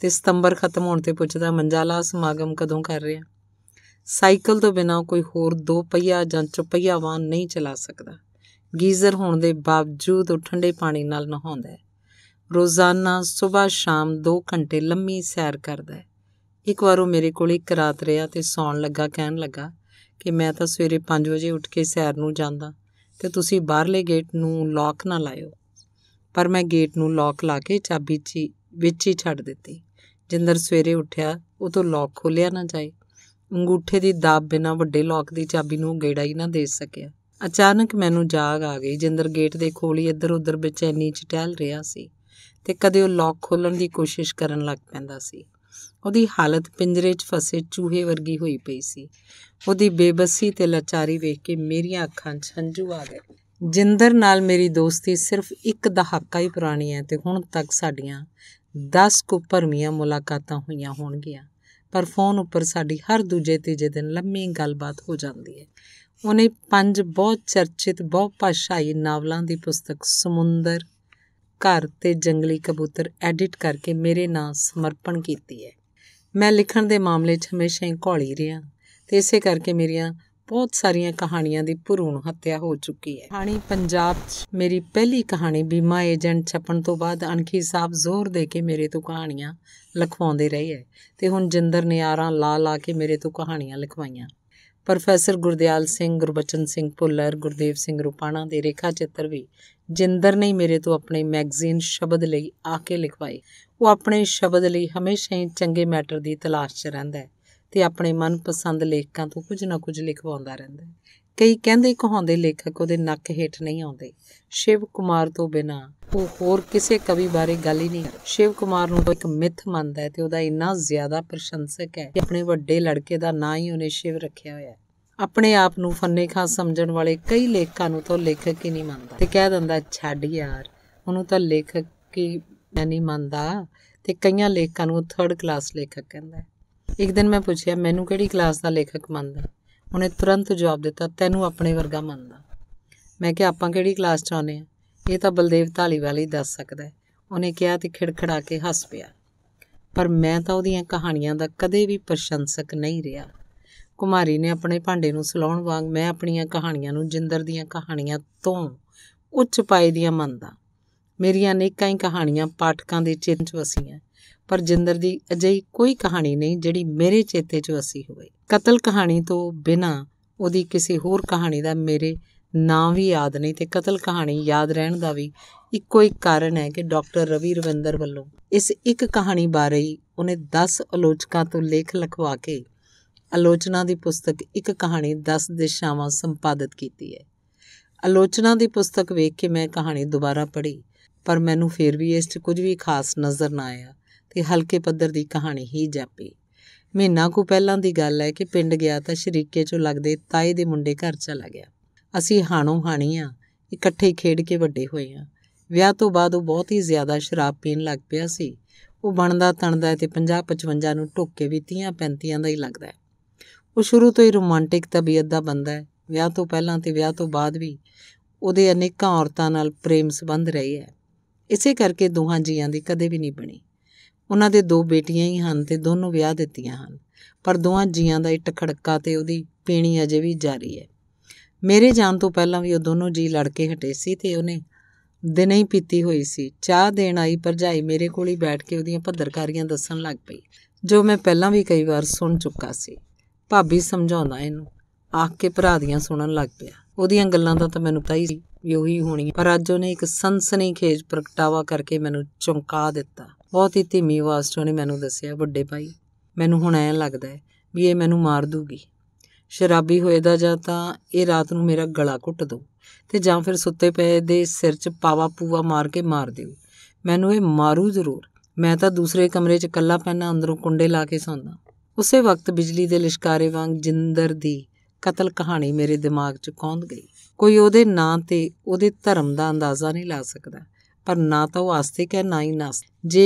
ਤੇ ਸਤੰਬਰ ਖਤਮ ਹੋਣ ਤੇ ਪੁੱਛਦਾ ਮੰਜਾਲਾ ਸਮਾਗਮ ਕਦੋਂ ਕਰ ਰਿਹਾ ਸਾਈਕਲ ਤੋਂ ਬਿਨਾ ਕੋਈ ਹੋਰ ਦੋ ਪਹੀਆ ਜਾਂ ਚੁਪਹੀਆ ਵਾਹਨ ਨਹੀਂ ਚਲਾ ਸਕਦਾ ਗੀਜ਼ਰ ਹੋਣ ਦੇ ਬਾਵਜੂਦ ਉਹ ਠੰਡੇ ਪਾਣੀ ਨਾਲ ਨਹਾਉਂਦਾ ਹੈ ਰੋਜ਼ਾਨਾ ਸਵੇਰ ਸ਼ਾਮ 2 ਘੰਟੇ ਲੰਮੀ ਸੈਰ ਕਰਦਾ ਹੈ ਇੱਕ ਵਾਰ ਉਹ ਮੇਰੇ ਕੋਲ ਇੱਕ ਰਾਤ ਰਿਹਾ ਤੇ ਸੌਣ ਲੱਗਾ ਕਹਿਣ ਲੱਗਾ ਕਿ ਮੈਂ ਤਾਂ ਸਵੇਰੇ 5 ਵਜੇ ਉੱਠ ਕੇ ਸੈਰ ਨੂੰ ਜਾਂਦਾ ਤੇ ਤੁਸੀਂ ਬਾਹਰਲੇ ਗੇਟ ਨੂੰ ਲੌਕ ਨਾ ਲਾਇਓ ਪਰ ਮੈਂ ਗੇਟ ਨੂੰ ਲੌਕ ਲਾ ਕੇ ਚਾਬੀ ਵਿੱਚ ਹੀ ਛੱਡ ਦਿੱਤੀ ਜਿੰਦਰ ਸਵੇਰੇ ਉੱਠਿਆ ਉਹ ਤੋਂ ਲੌਕ ਖੋਲਿਆ ਨਾ ਜਾਏ ਅੰਗੂਠੇ ਦੀ ਦਾਬ ਬਿਨਾ ਵੱਡੇ ਲੌਕ ਦੀ ਚਾਬੀ ਨੂੰ ਗੇੜਾ ਹੀ ਨਾ ਦੇ ਸਕਿਆ ਅਚਾਨਕ ਮੈਨੂੰ ਜਾਗ ਆ ਗਈ ਜਿੰਦਰ ਗੇਟ ਦੇ ਕੋਲ ਹੀ ਇੱਧਰ ਉੱਧਰ ਵਿੱਚ ਚ ਟਹਿਲ ਰਿਹਾ ਸੀ ਤੇ ਕਦੇ ਉਹ ਲੌਕ ਖੋਲਣ ਦੀ ਕੋਸ਼ਿਸ਼ ਕਰਨ ਲੱਗ ਪੈਂਦਾ ਸੀ ਉਹਦੀ ਹਾਲਤ ਪਿੰਜਰੇ 'ਚ ਫਸੇ ਚੂਹੇ ਵਰਗੀ ਹੋਈ ਪਈ ਸੀ ਉਹਦੀ ਬੇਬਸੀ ਤੇ ਲਾਚਾਰੀ ਵੇਖ ਕੇ ਮੇਰੀਆਂ ਅੱਖਾਂ 'ਚ ਹੰਝੂ ਆ ਗਏ ਜਿੰਦਰ ਨਾਲ ਮੇਰੀ ਦੋਸਤੀ ਸਿਰਫ ਇੱਕ ਦਹਾਕਾ ਹੀ ਪੁਰਾਣੀ ਹੈ ਤੇ ਹੁਣ ਤੱਕ ਸਾਡੀਆਂ 10 ਕੁ ਭਰਮੀਆਂ ਮੁਲਾਕਾਤਾਂ ਹੋਈਆਂ ਹੋਣਗੀਆਂ ਪਰ ਫੋਨ ਉੱਪਰ ਸਾਡੀ ਹਰ ਦੂਜੇ ਤੀਜੇ ਦਿਨ ਲੰਮੀ ਗੱਲਬਾਤ ਹੋ ਜਾਂਦੀ ਹੈ ਉਹਨੇ ਪੰਜ ਬਹੁਤ ਚਰਚਿਤ ਬਹੁ ਭਾਸ਼ਾਈ ਨਾਵਲਾਂ ਦੀ ਪੁਸਤਕ ਸਮੁੰਦਰ ਘਰ ਤੇ ਜੰਗਲੀ ਕਬੂਤਰ ਐਡਿਟ ਕਰਕੇ ਮੇਰੇ ਨਾਂ ਸਮਰਪਣ ਕੀਤੀ ਹੈ ਮੈਂ ਲਿਖਣ ਦੇ ਮਾਮਲੇ 'ਚ ਹਮੇਸ਼ਾ ਹੀ ਘੋਲੀ ਰਿਹਾ ਤੇ ਇਸੇ ਕਰਕੇ ਮੇਰੀਆਂ ਬਹੁਤ ਸਾਰੀਆਂ ਕਹਾਣੀਆਂ ਦੀ ਭਰੂਣ ਹੱਤਿਆ ਹੋ ਚੁੱਕੀ ਹੈ ਕਹਾਣੀ ਪੰਜਾਬ 'ਚ ਮੇਰੀ ਪਹਿਲੀ ਕਹਾਣੀ ਬੀਮਾ ਏਜੰਟ ਛਪਣ ਤੋਂ ਬਾਅਦ ਅਣਖੀ ਸਾਹਿਬ ਜ਼ੋਰ ਦੇ ਕੇ ਮੇਰੇ ਤੋਂ ਕਹਾਣੀਆਂ ਲਿਖਵਾਉਂਦੇ ਰਹੇ ਐ ਤੇ ਹੁਣ ਜਿੰਦਰ ਨਿਆਰਾ ਲਾ ਲਾ ਕੇ ਮੇਰੇ ਤੋਂ ਕਹਾਣੀਆਂ ਲਿਖਵਾਈਆਂ ਪ੍ਰੋਫੈਸਰ ਗੁਰਦਿਆਲ ਸਿੰਘ ਗੁਰਬਚਨ ਸਿੰਘ ਭੁੱਲਰ ਗੁਰਦੇਵ ਸਿੰਘ ਰੂਪਾਣਾ ਦੇ ਰੇਖਾ ਚਿੱਤਰ ਵੀ ਜਿੰਦਰ ਨੇ ਮੇਰੇ ਤੋਂ ਆਪਣੇ ਮੈਗਜ਼ੀਨ ਸ਼ਬਦ ਲਈ ਆ ਕੇ ਲਿਖਵਾਏ ਉਹ ਆਪਣੇ ਸ਼ਬਦ ਲਈ ਹਮੇਸ਼ਾ ਹੀ ਚੰਗੇ ਮੈਟਰ ਦੀ ਤਲਾਸ਼ 'ਚ ਰਹਿੰਦਾ ਹੈ ਤੇ ਆਪਣੇ ਮਨਪਸੰਦ ਲੇਖਕਾਂ ਤੋਂ ਕੁਝ ਨਾ ਕੁਝ ਲਿਖਵਾਉਂਦਾ ਰਹਿੰਦਾ ਹੈ ਕਈ ਕਹਿੰਦੇ ਕਹਾਉਂਦੇ ਲੇਖਕ ਉਹਦੇ ਨੱਕ ਹੇਠ ਨਹੀਂ ਆਉਂਦੇ ਸ਼ਿਵ ਕੁਮਾਰ ਤੋਂ ਬਿਨਾ ਉਹ ਹੋਰ ਕਿਸੇ ਕਵੀ ਬਾਰੇ ਗੱਲ ਹੀ ਨਹੀਂ ਸ਼ਿਵ ਕੁਮਾਰ ਨੂੰ ਇੱਕ ਮਿੱਥ ਮੰਨਦਾ ਹੈ ਤੇ ਉਹਦਾ ਇੰਨਾ ਜ਼ਿਆਦਾ ਪ੍ਰਸ਼ੰਸਕ ਹੈ ਕਿ ਆਪਣੇ ਵੱਡੇ ਲੜਕੇ ਦਾ ਨਾਂ ਹੀ ਉਹਨੇ ਸ਼ਿਵ ਰੱਖਿਆ ਹੋਇਆ ਹੈ ਆਪਣੇ ਆਪ ਨੂੰ ਫੰਨੇ ਸਮਝਣ ਵਾਲੇ ਕਈ ਲੇਖਕਾਂ ਨੂੰ ਤਾਂ ਲੇਖਕ ਹੀ ਨਹੀਂ ਮੰਨਦਾ ਤੇ ਕਹਿ ਦਿੰਦਾ ਛੱਡ ਯਾਰ ਉਹਨੂੰ ਤਾਂ ਲੇਖਕ ਕੀ ਨਹੀਂ ਮੰਨਦਾ ਤੇ ਕਈਆਂ ਲੇਖਕਾਂ ਨੂੰ ਥਰਡ ਕਲਾਸ ਲੇਖਕ ਕਹਿੰਦਾ ਇੱਕ ਦਿਨ ਮੈਂ ਪੁੱਛਿਆ ਮੈਨੂੰ ਕਿਹੜੀ ਕਲਾਸ ਦਾ ਲੇਖਕ ਮੰਨਦਾ ਉਹਨੇ ਤੁਰੰਤ ਜਵਾਬ ਦਿੱਤਾ ਤੈਨੂੰ ਆਪਣੇ ਵਰਗਾ ਮੰਨਦਾ ਮੈਂ ਕਿਹਾ ਆਪਾਂ ਕਿਹੜੀ ਕਲਾਸ ਚ ਆਉਨੇ ਆ ਇਹ ਤਾਂ ਬਲਦੇਵ ਢਾਲੀਵਾਲ ਹੀ ਦੱਸ ਸਕਦਾ ਉਹਨੇ ਕਿਹਾ ਤੇ ਖਿੜਖੜਾ ਕੇ ਹੱਸ ਪਿਆ ਪਰ ਮੈਂ ਤਾਂ ਉਹਦੀਆਂ ਕਹਾਣੀਆਂ ਦਾ ਕਦੇ ਵੀ ਪ੍ਰਸ਼ੰਸਕ ਨਹੀਂ ਰਿਹਾ ਕੁਮਾਰੀ ਨੇ ਆਪਣੇ ਭਾਂਡੇ ਨੂੰ ਸਲਾਉਣ ਵਾਂਗ ਮੈਂ ਆਪਣੀਆਂ ਕਹਾਣੀਆਂ ਨੂੰ ਜਿੰਦਰ ਦੀਆਂ ਕਹਾਣੀਆਂ ਤੋਂ ਉੱਚ ਪਾਈ ਦੀਆਂ ਮੰਨਦਾ ਮੇਰੀਆਂ ਅਨੇਕਾਂ ਹੀ ਕਹਾਣੀਆਂ ਪਾਠਕਾਂ ਦੇ ਚਿੰਤ ਵਸੀਆਂ ਪਰ ਜਿੰਦਰ ਦੀ ਅਜਿਹੀ ਕੋਈ ਕਹਾਣੀ ਨਹੀਂ ਜਿਹੜੀ ਮੇਰੇ ਚੇਤੇ 'ਚ ਵਸੀ ਹੋਵੇ ਕਤਲ ਕਹਾਣੀ ਤੋਂ ਬਿਨਾ ਉਹਦੀ ਕਿਸੇ ਹੋਰ ਕਹਾਣੀ ਦਾ ਮੇਰੇ ਨਾਂ ਵੀ ਯਾਦ ਨਹੀਂ ਤੇ ਕਤਲ ਕਹਾਣੀ ਯਾਦ ਰਹਿਣ ਦਾ ਵੀ ਇੱਕੋ ਇੱਕ ਕਾਰਨ ਹੈ ਕਿ ਡਾਕਟਰ ਰਵੀ ਰਵਿੰਦਰ ਵੱਲੋਂ ਇਸ ਇੱਕ ਕਹਾਣੀ ਬਾਰੇ ਹੀ ਉਹਨੇ 10 ਆਲੋਚਕਾਂ ਤੋਂ ਲੇਖ ਲਖਵਾ ਕੇ ਆਲੋਚਨਾ ਦੀ ਪੁਸਤਕ ਇੱਕ ਕਹਾਣੀ 10 ਦਿਸ਼ਾਵਾਂ ਸੰਪਾਦਿਤ ਕੀਤੀ ਹੈ ਆਲੋਚਨਾ ਦੀ ਪੁਸਤਕ ਵੇਖ ਕੇ ਮੈਂ ਕਹਾਣੀ ਦੁਬਾਰਾ ਪੜ੍ਹੀ ਪਰ ਮੈਨੂੰ ਫੇਰ ਵੀ ਇਸ 'ਚ ਕੁਝ ਵੀ ਖਾਸ ਨਜ਼ਰ ਨਾ ਆਇਆ ਤੇ ਹਲਕੇ ਪੱਧਰ ਦੀ ਕਹਾਣੀ ਹੀ ਜਾਪੀ ਮਹੀਨਾ ਕੁ ਪਹਿਲਾਂ ਦੀ ਗੱਲ ਹੈ ਕਿ ਪਿੰਡ ਗਿਆ ਤਾਂ ਸ਼ਰੀਕੇ ਚੋਂ ਲੱਗਦੇ ਤਾਏ ਦੇ ਮੁੰਡੇ ਘਰ ਚਲਾ ਗਿਆ ਅਸੀਂ ਹਾਣੋ ਹਾਣੀਆਂ ਇਕੱਠੇ ਖੇਡ ਕੇ ਵੱਡੇ ਹੋਏ ਆ ਵਿਆਹ ਤੋਂ ਬਾਅਦ ਉਹ ਬਹੁਤ ਹੀ ਜ਼ਿਆਦਾ ਸ਼ਰਾਬ ਪੀਣ ਲੱਗ ਪਿਆ ਸੀ ਉਹ ਬਣਦਾ ਤਣਦਾ ਤੇ 50 55 ਨੂੰ ਢੁੱਕ ਕੇ ਵੀ 30 35 ਦਾ ਹੀ ਲੱਗਦਾ ਹੈ ਉਹ ਸ਼ੁਰੂ ਤੋਂ ਹੀ ਰੋਮਾਂਟਿਕ ਤਬੀਅਤ ਦਾ ਬੰਦਾ ਹੈ ਵਿਆਹ ਤੋਂ ਪਹਿਲਾਂ ਤੇ ਵਿਆਹ ਤੋਂ ਬਾਅਦ ਵੀ ਉਹਦੇ ਅਨੇਕਾਂ ਔਰਤਾਂ ਨਾਲ ਪ੍ਰੇਮ ਸੰਬੰਧ ਰਹੇ ਹੈ ਇਸੇ ਕਰਕੇ ਦੋਹਾਂ ਜੀਆਂ ਦੀ ਕਦੇ ਵੀ ਨਹੀਂ ਬਣੀ ਉਹਨਾਂ ਦੇ ਦੋ ਬੇਟੀਆਂ ਹੀ ਹਨ ਤੇ ਦੋਨੋਂ ਵਿਆਹ ਦਿੱਤੀਆਂ ਹਨ ਪਰ ਦੋਵਾਂ ਜੀਆਂ ਦਾ ਇੱਟ ਖੜਕਾ ਤੇ ਉਹਦੀ ਪੀਣੀ ਅਜੇ ਵੀ ਜਾਰੀ ਹੈ ਮੇਰੇ ਜਾਣ ਤੋਂ ਪਹਿਲਾਂ ਵੀ ਉਹ ਦੋਨੋਂ ਜੀ ਲੜ ਕੇ ਹਟੇ ਸੀ ਤੇ ਉਹਨੇ ਦਿਨ ਹੀ ਪੀਤੀ ਹੋਈ ਸੀ ਚਾਹ ਦੇਣ ਆਈ ਭਰਜਾਈ ਮੇਰੇ ਕੋਲ ਹੀ ਬੈਠ ਕੇ ਉਹਦੀਆਂ ਭੱਦਰਕਾਰੀਆਂ ਦੱਸਣ ਲੱਗ ਪਈ ਜੋ ਮੈਂ ਪਹਿਲਾਂ ਵੀ ਕਈ ਵਾਰ ਸੁਣ ਚੁੱਕਾ ਸੀ ਭਾਬੀ ਸਮਝਾਉਂਦਾ ਇਹਨੂੰ ਆਖ ਕੇ ਭਰਾ ਦੀਆਂ ਸੁਣਨ ਲੱਗ ਪਿਆ ਉਹਦੀਆਂ ਗੱਲਾਂ ਦਾ ਤਾਂ ਮੈਨੂੰ ਪਤਾ ਹੀ ਸੀ ਵੀ ਉਹੀ ਹੋਣੀ ਪਰ ਅੱਜ ਉਹਨੇ ਇੱਕ ਸੰਸਨੀ ਖੇਜ ਪ੍ਰਗਟਾਵਾ ਕਰਕੇ ਮੈਨੂੰ ਚੁੰਕਾ ਦਿੱਤਾ ਬਹੁਤ ਹੀ ਧੀਮੀ ਆਵਾਜ਼ 'ਚ ਉਹਨੇ ਮੈਨੂੰ ਦੱਸਿਆ ਵੱਡੇ ਭਾਈ ਮੈਨੂੰ ਹੁਣ ਐਂ ਲੱਗਦਾ ਹੈ ਵੀ ਇਹ ਮੈਨੂੰ ਮਾਰ ਦੂਗੀ ਸ਼ਰਾਬੀ ਹੋਏ ਦਾ ਜਾਂ ਤਾਂ ਇਹ ਰਾਤ ਨੂੰ ਮੇਰਾ ਗਲਾ ਘੁੱਟ ਦੋ ਤੇ ਜਾਂ ਫਿਰ ਸੁੱਤੇ ਪਏ ਦੇ ਸਿਰ 'ਚ ਪਾਵਾ ਪੂਵਾ ਮਾਰ ਕੇ ਮਾਰ ਦਿਓ ਮੈਨੂੰ ਇਹ ਮਾਰੂ ਜ਼ਰੂਰ ਮੈਂ ਤਾਂ ਦੂਸਰੇ ਕਮਰੇ 'ਚ ਇਕੱਲਾ ਪੈਣਾ ਅੰਦਰੋਂ ਕੁੰਡੇ ਲਾ ਕੇ ਸੌਂਦਾ ਉਸੇ ਵਕਤ ਬਿਜਲੀ ਦੇ ਲਿਸ਼ਕਾਰੇ ਵਾਂਗ ਜਿੰਦਰ ਦੀ ਕਤਲ ਕਹਾਣੀ ਮੇਰੇ ਦਿਮਾਗ 'ਚ ਕੌਂਦ ਗਈ ਕੋਈ ਉਹਦੇ ਨਾਂ ਤੇ ਉਹਦੇ ਧਰਮ ਦਾ ਅੰਦਾਜ਼ਾ ਨਹੀਂ ਲਾ ਸਕਦਾ ਪਰ ਨਾ ਤਾਂ ਉਹ ਆਸਤਿਕ ਹੈ ਨਾ ਹੀ ਨਾਸ ਜੇ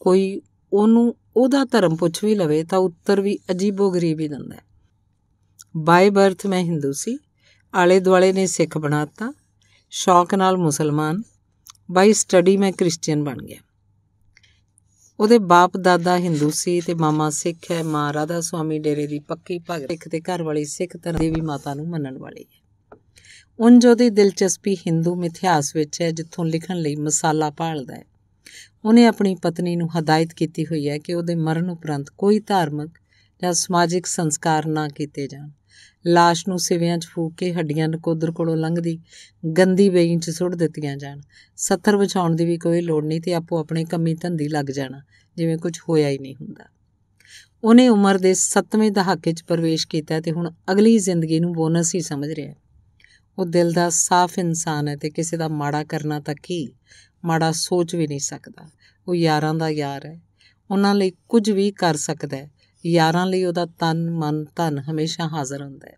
ਕੋਈ ਉਹਨੂੰ ਉਹਦਾ ਧਰਮ ਪੁੱਛ ਵੀ ਲਵੇ ਤਾਂ ਉੱਤਰ ਵੀ ਅਜੀਬੋ ਗਰੀਬ ਹੀ ਦਿੰਦਾ ਹੈ ਬਾਈ ਬਰਥ ਮੈਂ ਹਿੰਦੂ ਸੀ ਆਲੇ ਦੁਆਲੇ ਨੇ ਸਿੱਖ ਬਣਾਤਾ ਸ਼ੌਕ ਨਾਲ ਮੁਸਲਮਾਨ ਬਾਈ ਸਟੱਡੀ ਮੈਂ ਕ੍ਰਿਸਚੀਅਨ ਬਣ ਗਿਆ ਉਹਦੇ ਬਾਪ ਦਾਦਾ ਹਿੰਦੂ ਸੀ ਤੇ ਮਾਮਾ ਸਿੱਖ ਹੈ ਮਾਂ ਰਾਧਾ ਸੁਆਮੀ ਡੇਰੇ ਦੀ ਪੱਕੀ ਭਗਤ ਸਿੱਖ ਤੇ ਘਰ ਵਾਲੀ ਸਿੱਖ ਤਰ੍ਹਾਂ ਦੀ ਵੀ ਮਾਤਾ ਨੂੰ ਮੰਨਣ ਵਾਲੀ ਹੈ ਉਂਝ ਦੀ ਦਿਲਚਸਪੀ ਹਿੰਦੂ ਮਿਥਿਹਾਸ ਵਿੱਚ ਹੈ ਜਿੱਥੋਂ ਲਿਖਣ ਲਈ ਮਸਾਲਾ ਭਾਲਦਾ ਹੈ ਉਹਨੇ ਆਪਣੀ ਪਤਨੀ ਨੂੰ ਹਦਾਇਤ ਕੀਤੀ ਹੋਈ ਹੈ ਕਿ ਉਹਦੇ ਮਰਨ ਉਪਰੰਤ ਕੋਈ ਧਾਰਮਿਕ ਜਾਂ ਸਮਾਜਿਕ ਸੰਸਕਾਰ ਨਾ ਕੀਤੇ ਜਾਣ ਲਾਸ਼ ਨੂੰ ਸਿਵਿਆਂ 'ਚ ਫੂਕ ਕੇ ਹੱਡੀਆਂ ਨਕੋਦਰ ਕੋਲੋਂ ਲੰਘਦੀ ਗੰਦੀ ਬੇਈ 'ਚ ਸੁੱਟ ਦਿੱਤੀਆਂ ਜਾਣ ਸੱਥਰ ਵਿਛਾਉਣ ਦੀ ਵੀ ਕੋਈ ਲੋੜ ਨਹੀਂ ਤੇ ਆਪੋ ਆਪਣੇ ਕੰਮੀ ਧੰਦੀ ਲੱਗ ਜਾਣਾ ਜਿਵੇਂ ਕੁਝ ਹੋਇਆ ਹੀ ਨਹੀਂ ਹੁੰਦਾ ਉਹਨੇ ਉਮਰ ਦੇ 7ਵੇਂ ਦਹਾਕੇ 'ਚ ਪ੍ਰਵੇਸ਼ ਕੀਤਾ ਤੇ ਹੁਣ ਅਗਲੀ ਜ਼ਿੰਦਗੀ ਨੂੰ ਬੋਨਸ ਹੀ ਸਮਝ ਰਿਹਾ ਹੈ ਉਹ ਦਿਲ ਦਾ ਸਾਫ਼ ਇਨਸਾਨ ਹੈ ਤੇ ਕਿਸੇ ਦਾ ਮਾੜਾ ਕਰਨਾ ਤਾਂ ਕੀ ਮਾੜਾ ਸੋਚ ਵੀ ਨਹੀਂ ਸਕਦਾ ਉਹ ਯਾਰਾਂ ਦਾ ਯਾਰ ਹੈ ਉਹਨਾਂ ਲਈ ਕੁਝ ਵੀ ਕਰ ਸਕਦਾ ਹੈ ਯਾਰਾਂ ਲਈ ਉਹਦਾ ਤਨ ਮਨ ਧਨ ਹਮੇਸ਼ਾ ਹਾਜ਼ਰ ਹੁੰਦਾ ਹੈ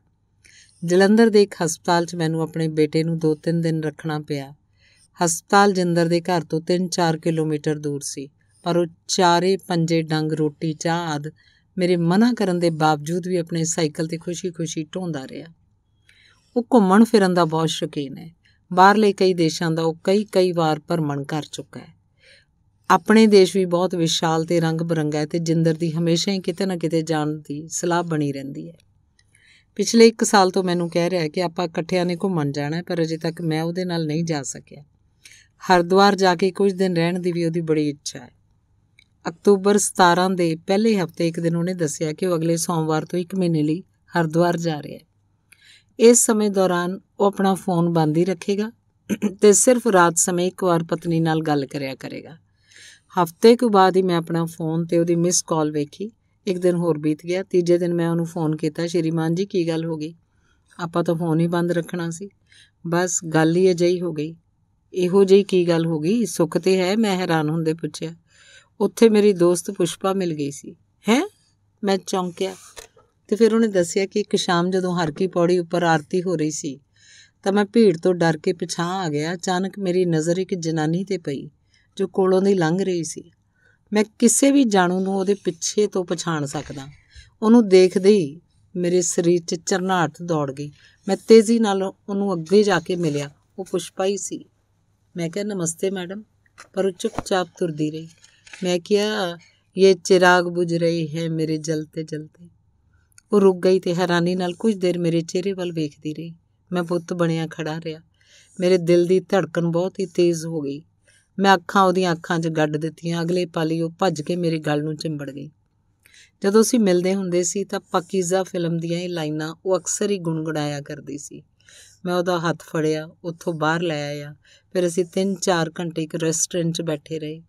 ਜਲੰਧਰ ਦੇ ਇੱਕ ਹਸਪਤਾਲ 'ਚ ਮੈਨੂੰ ਆਪਣੇ ਬੇਟੇ ਨੂੰ 2-3 ਦਿਨ ਰੱਖਣਾ ਪਿਆ ਹਸਪਤਾਲ ਜਿੰਦਰ ਦੇ ਘਰ ਤੋਂ 3-4 ਕਿਲੋਮੀਟਰ ਦੂਰ ਸੀ ਪਰ ਉਹ ਚਾਰੇ ਪੰਜੇ ਡੰਗ ਰੋਟੀ ਚਾਹ ਆਦ ਮੇਰੇ ਮਨਾ ਕਰਨ ਦੇ ਬਾਵਜੂਦ ਵੀ ਆਪਣੇ ਸਾਈਕਲ ਤੇ ਖੁਸ਼ੀ-ਖੁਸ਼ੀ ਢੋਂਦਾ ਰਿਹਾ ਉਹ ਘੁੰਮਣ ਫਿਰਨ ਦਾ ਬਹੁਤ ਸ਼ੌਕੀਨ ਹੈ ਬਾਹਰਲੇ ਕਈ ਦੇਸ਼ਾਂ ਦਾ ਉਹ ਕਈ ਕਈ ਵਾਰ ਭਰਮਣ ਕਰ ਚੁੱਕਾ ਹੈ ਆਪਣੇ ਦੇਸ਼ ਵੀ ਬਹੁਤ ਵਿਸ਼ਾਲ ਤੇ ਰੰਗ ਬਰੰਗਾ ਹੈ ਤੇ ਜਿੰਦਰ ਦੀ ਹਮੇਸ਼ਾ ਹੀ ਕਿਤੇ ਨਾ ਕਿਤੇ ਜਾਣ ਦੀ ਸਲਾਹ ਬਣੀ ਰਹਿੰਦੀ ਹੈ ਪਿਛਲੇ 1 ਸਾਲ ਤੋਂ ਮੈਨੂੰ ਕਹਿ ਰਿਹਾ ਹੈ ਕਿ ਆਪਾਂ ਇਕੱਠਿਆਂ ਨੇ ਘੁੰਮਣ ਜਾਣਾ ਪਰ ਅਜੇ ਤੱਕ ਮੈਂ ਉਹਦੇ ਨਾਲ ਨਹੀਂ ਜਾ ਸਕਿਆ ਹਰਦੁਆਰ ਜਾ ਕੇ ਕੁਝ ਦਿਨ ਰਹਿਣ ਦੀ ਵੀ ਉਹਦੀ ਬੜੀ ਇੱਛਾ ਹੈ ਅਕਤੂਬਰ 17 ਦੇ ਪਹਿਲੇ ਹਫਤੇ ਇੱਕ ਦਿਨ ਉਹਨੇ ਦੱਸਿਆ ਕਿ ਉਹ ਅਗਲੇ ਸੋਮਵਾਰ ਤੋਂ 1 ਮਹੀਨੇ ਲਈ ਹਰਦੁਆਰ ਜਾ ਰਿਹਾ ਹੈ ਇਸ ਸਮੇਂ ਦੌਰਾਨ ਉਹ ਆਪਣਾ ਫੋਨ ਬੰਦ ਹੀ ਰੱਖੇਗਾ ਤੇ ਸਿਰਫ ਰਾਤ ਸਮੇਂ ਇੱਕ ਵਾਰ ਪਤਨੀ ਨਾਲ ਗੱਲ ਕਰਿਆ ਕਰੇਗਾ ਹਫਤੇ ਕੁ ਬਾਅਦ ਹੀ ਮੈਂ ਆਪਣਾ ਫੋਨ ਤੇ ਉਹਦੀ ਮਿਸ ਕਾਲ ਵੇਖੀ ਇੱਕ ਦਿਨ ਹੋਰ ਬੀਤ ਗਿਆ ਤੀਜੇ ਦਿਨ ਮੈਂ ਉਹਨੂੰ ਫੋਨ ਕੀਤਾ ਸ਼੍ਰੀਮਾਨ ਜੀ ਕੀ ਗੱਲ ਹੋ ਗਈ ਆਪਾਂ ਤਾਂ ਫੋਨ ਹੀ ਬੰਦ ਰੱਖਣਾ ਸੀ ਬਸ ਗੱਲ ਹੀ ਅਜਿਹੀ ਹੋ ਗਈ ਇਹੋ ਜਿਹੀ ਕੀ ਗੱਲ ਹੋ ਗਈ ਸੁੱਖ ਤੇ ਹੈ ਮੈਂ ਹੈਰਾਨ ਹੁੰਦੇ ਪੁੱਛਿਆ ਉੱਥੇ ਮੇਰੀ ਦੋਸਤ ਪੁਸ਼ਪਾ ਮਿਲ ਗਈ ਸੀ ਹੈ ਮੈਂ ਚੌਂਕਿਆ ਤੇ ਫਿਰ ਉਹਨੇ ਦੱਸਿਆ ਕਿ ਇੱਕ ਸ਼ਾਮ ਜਦੋਂ ਹਰ ਕੀ ਪੌੜੀ ਉੱਪਰ ਆਰਤੀ ਹੋ ਰਹੀ ਸੀ ਤਾਂ ਮੈਂ ਭੀੜ ਤੋਂ ਡਰ ਕੇ ਪਿਛਾਂ ਆ ਗਿਆ ਅਚਾਨਕ ਮੇਰੀ ਨਜ਼ਰ ਇੱਕ ਜਨਾਨੀ ਤੇ ਪਈ ਜੋ ਕੋਲੋਂ ਦੀ ਲੰਘ ਰਹੀ ਸੀ ਮੈਂ ਕਿਸੇ ਵੀ ਜਾਣੂ ਨੂੰ ਉਹਦੇ ਪਿੱਛੇ ਤੋਂ ਪਛਾਣ ਸਕਦਾ ਉਹਨੂੰ ਦੇਖਦੇ ਹੀ ਮੇਰੇ ਸਰੀਰ 'ਚ ਚਰਨਾਟ ਦੌੜ ਗਈ ਮੈਂ ਤੇਜ਼ੀ ਨਾਲ ਉਹਨੂੰ ਅੱਗੇ ਜਾ ਕੇ ਮਿਲਿਆ ਉਹ ਪੁਸ਼ਪਾ ਹੀ ਸੀ ਮੈਂ ਕਿਹਾ ਨਮਸਤੇ ਮੈਡਮ ਪਰ ਉਹ ਚੁੱਪਚਾਪ ਤੁਰਦੀ ਰਹੀ ਮੈਂ ਕਿਹਾ ਇਹ ਚਿਰਾਗ ਬੁਝ ਰਹੀ ਹੈ ਮੇਰੇ ਜਲਤੇ ਜਲਤੇ ਉਹ ਰੁਕ ਗਈ ਤੇ ਹੈਰਾਨੀ ਨਾਲ ਕੁਝ ਦੇਰ ਮੇਰੇ ਚਿਹਰੇ ਵੱਲ ਵੇਖਦੀ ਰਹੀ ਮੈਂ ਬੁੱਤ ਬਣਿਆ ਖੜਾ ਰਿਹਾ ਮੇਰੇ ਦਿਲ ਦੀ ਧੜਕਣ ਬਹੁਤ ਹੀ ਤੇਜ਼ ਹੋ ਗਈ ਮੈਂ ਅੱਖਾਂ ਉਹਦੀਆਂ ਅੱਖਾਂ 'ਚ ਗੱਡ ਦਿੱਤੀਆਂ ਅਗਲੇ ਪਾਲੀ ਉਹ ਭੱਜ ਕੇ ਮੇਰੇ ਗਲ ਨੂੰ ਚਿੰਬੜ ਗਈ ਜਦੋਂ ਅਸੀਂ ਮਿਲਦੇ ਹੁੰਦੇ ਸੀ ਤਾਂ ਪਾਕੀਜ਼ਾ ਫਿਲਮ ਦੀਆਂ ਇਹ ਲਾਈਨਾਂ ਉਹ ਅਕਸਰ ਹੀ ਗੁੰਗੜਾਇਆ ਕਰਦੀ ਸੀ ਮੈਂ ਉਹਦਾ ਹੱਥ ਫੜਿਆ ਉੱਥੋਂ ਬਾਹਰ ਲੈ ਆਇਆ ਫਿਰ ਅਸੀਂ 3-4 ਘੰਟੇ ਇੱਕ ਰੈਸਟੋਰੈਂਟ 'ਚ ਬੈਠੇ ਰਹੇ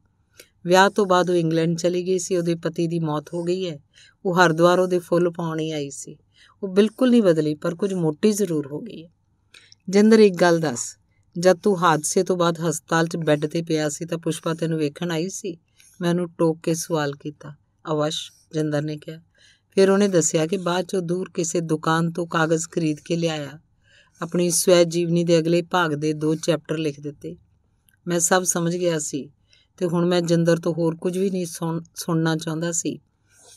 ਵਿਆਹ ਤੋਂ ਬਾਅਦ ਉਹ ਇੰਗਲੈਂਡ ਚਲੀ ਗਈ ਸੀ ਉਹਦੇ ਪਤੀ ਦੀ ਮੌਤ ਹੋ ਗਈ ਹੈ ਉਹ ਹਰਦੁਆਰ ਉਹਦੇ ਫੁੱਲ ਪਾਉਣੀ ਆਈ ਸੀ ਉਹ ਬਿਲਕੁਲ ਨਹੀਂ ਬਦਲੀ ਪਰ ਕੁਝ ਮੋਟੀ ਜ਼ਰੂਰ ਹੋ ਗਈ ਹੈ ਜਿੰਦਰ ਇੱਕ ਗੱਲ ਦੱਸ ਜਦ ਤੂੰ ਹਾਦਸੇ ਤੋਂ ਬਾਅਦ ਹਸਪਤਾਲ 'ਚ ਬੈੱਡ ਤੇ ਪਿਆ ਸੀ ਤਾਂ ਪੁਸ਼ਪਾ ਤੈਨੂੰ ਵੇਖਣ ਆਈ ਸੀ ਮੈਂ ਉਹਨੂੰ ਟੋਕ ਕੇ ਸਵਾਲ ਕੀਤਾ ਅਵਸ਼ ਜਿੰਦਰ ਨੇ ਕਿਹਾ ਫਿਰ ਉਹਨੇ ਦੱਸਿਆ ਕਿ ਬਾਅਦ 'ਚੋਂ ਦੂਰ ਕਿਸੇ ਦੁਕਾਨ ਤੋਂ ਕਾਗਜ਼ ਖਰੀਦ ਕੇ ਲਿਆਇਆ ਆਪਣੀ ਸਵੈ ਜੀਵਨੀ ਦੇ ਅਗਲੇ ਭਾਗ ਦੇ ਦੋ ਚੈਪਟਰ ਲਿਖ ਦਿੱਤੇ ਮੈਂ ਸਭ ਸਮਝ ਗਿਆ ਸੀ ਤੇ ਹੁਣ ਮੈਂ ਜਿੰਦਰ ਤੋਂ ਹੋਰ ਕੁਝ ਵੀ ਨਹੀਂ ਸੁਣਨਾ ਚਾਹੁੰਦਾ ਸੀ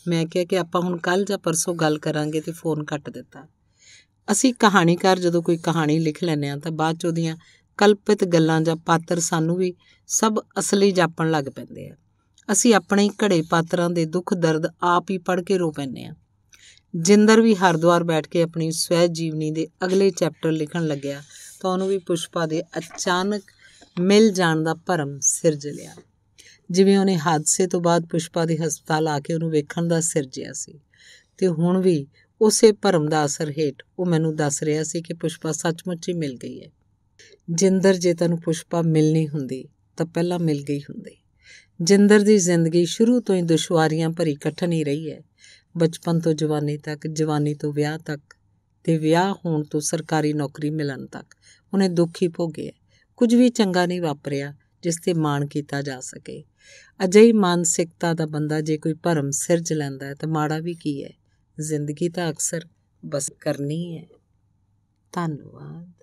ਮੈਂ ਕਿਹਾ ਕਿ ਆਪਾਂ ਹੁਣ ਕੱਲ ਜਾਂ ਪਰਸੋਂ ਗੱਲ ਕਰਾਂਗੇ ਤੇ ਫੋਨ ਕੱਟ ਦਿੱਤਾ ਅਸੀਂ ਕਹਾਣੀਕਾਰ ਜਦੋਂ ਕੋਈ ਕਹਾਣੀ ਲਿਖ ਲੈਂਦੇ ਆ ਤਾਂ ਬਾਅਦ ਚ ਉਹਦੀਆਂ ਕਲਪਿਤ ਗੱਲਾਂ ਜਾਂ ਪਾਤਰ ਸਾਨੂੰ ਵੀ ਸਭ ਅਸਲੀ ਜਾਪਣ ਲੱਗ ਪੈਂਦੇ ਆ ਅਸੀਂ ਆਪਣੇ ਘੜੇ ਪਾਤਰਾਂ ਦੇ ਦੁੱਖ ਦਰਦ ਆਪ ਹੀ ਪੜ੍ਹ ਕੇ ਰੋ ਪੈਂਦੇ ਆ ਜਿੰਦਰ ਵੀ ਹਰਦੁਆਰ ਬੈਠ ਕੇ ਆਪਣੀ ਸਵੈ ਜੀਵਨੀ ਦੇ ਅਗਲੇ ਚੈਪਟਰ ਲਿਖਣ ਲੱਗਿਆ ਤਾਂ ਉਹਨੂੰ ਵੀ ਪੁਸ਼ਪਾ ਦੇ ਅਚਾਨਕ ਮਿਲ ਜਾਣ ਦਾ ਭਰਮ ਸਿਰਜ ਲਿਆ ਜਿਵੇਂ ਉਹਨੇ ਹਾਦਸੇ ਤੋਂ ਬਾਅਦ ਪੁਸ਼ਪਾ ਦੇ ਹਸਪਤਾਲ ਆ ਕੇ ਉਹਨੂੰ ਵੇਖਣ ਦਾ ਸਿਰਜਿਆ ਸੀ ਤੇ ਹੁਣ ਵੀ ਉਸੇ ਭਰਮ ਦਾ ਅਸਰ ਹੇਠ ਉਹ ਮੈਨੂੰ ਦੱਸ ਰਿਹਾ ਸੀ ਕਿ ਪੁਸ਼ਪਾ ਸੱਚਮੁੱਚ ਹੀ ਮਿਲ ਗਈ ਹੈ ਜਿੰਦਰ ਜੇ ਤੈਨੂੰ ਪੁਸ਼ਪਾ ਮਿਲਣੀ ਹੁੰਦੀ ਤਾਂ ਪਹਿਲਾਂ ਮਿਲ ਗਈ ਹੁੰਦੀ ਜਿੰਦਰ ਦੀ ਜ਼ਿੰਦਗੀ ਸ਼ੁਰੂ ਤੋਂ ਹੀ ਦੁਸ਼ਵਾਰੀਆਂ ਭਰੀ ਕਠਨ ਹੀ ਰਹੀ ਹੈ ਬਚਪਨ ਤੋਂ ਜਵਾਨੀ ਤੱਕ ਜਵਾਨੀ ਤੋਂ ਵਿਆਹ ਤੱਕ ਤੇ ਵਿਆਹ ਹੋਣ ਤੋਂ ਸਰਕਾਰੀ ਨੌਕਰੀ ਮਿਲਣ ਤੱਕ ਉਹਨੇ ਦੁੱਖ ਹੀ ਭੋਗਿਆ ਕੁਝ ਵੀ ਚੰਗਾ ਨਹੀਂ ਵਾਪਰਿਆ ਜਿਸ ਤੇ ਮਾਣ ਕੀਤਾ ਜਾ ਸਕੇ ਅਜਿਹੀ ਮਾਨਸਿਕਤਾ ਦਾ ਬੰਦਾ ਜੇ ਕੋਈ ਭਰਮ ਸਿਰਜ ਲੈਂਦਾ ਹੈ ਤਾਂ ਮਾੜਾ ਵੀ ਕੀ ਹੈ ਜ਼ਿੰਦਗੀ ਤਾਂ ਅਕਸਰ ਬਸ ਕਰਨੀ ਹੈ ਧੰਨਵਾਦ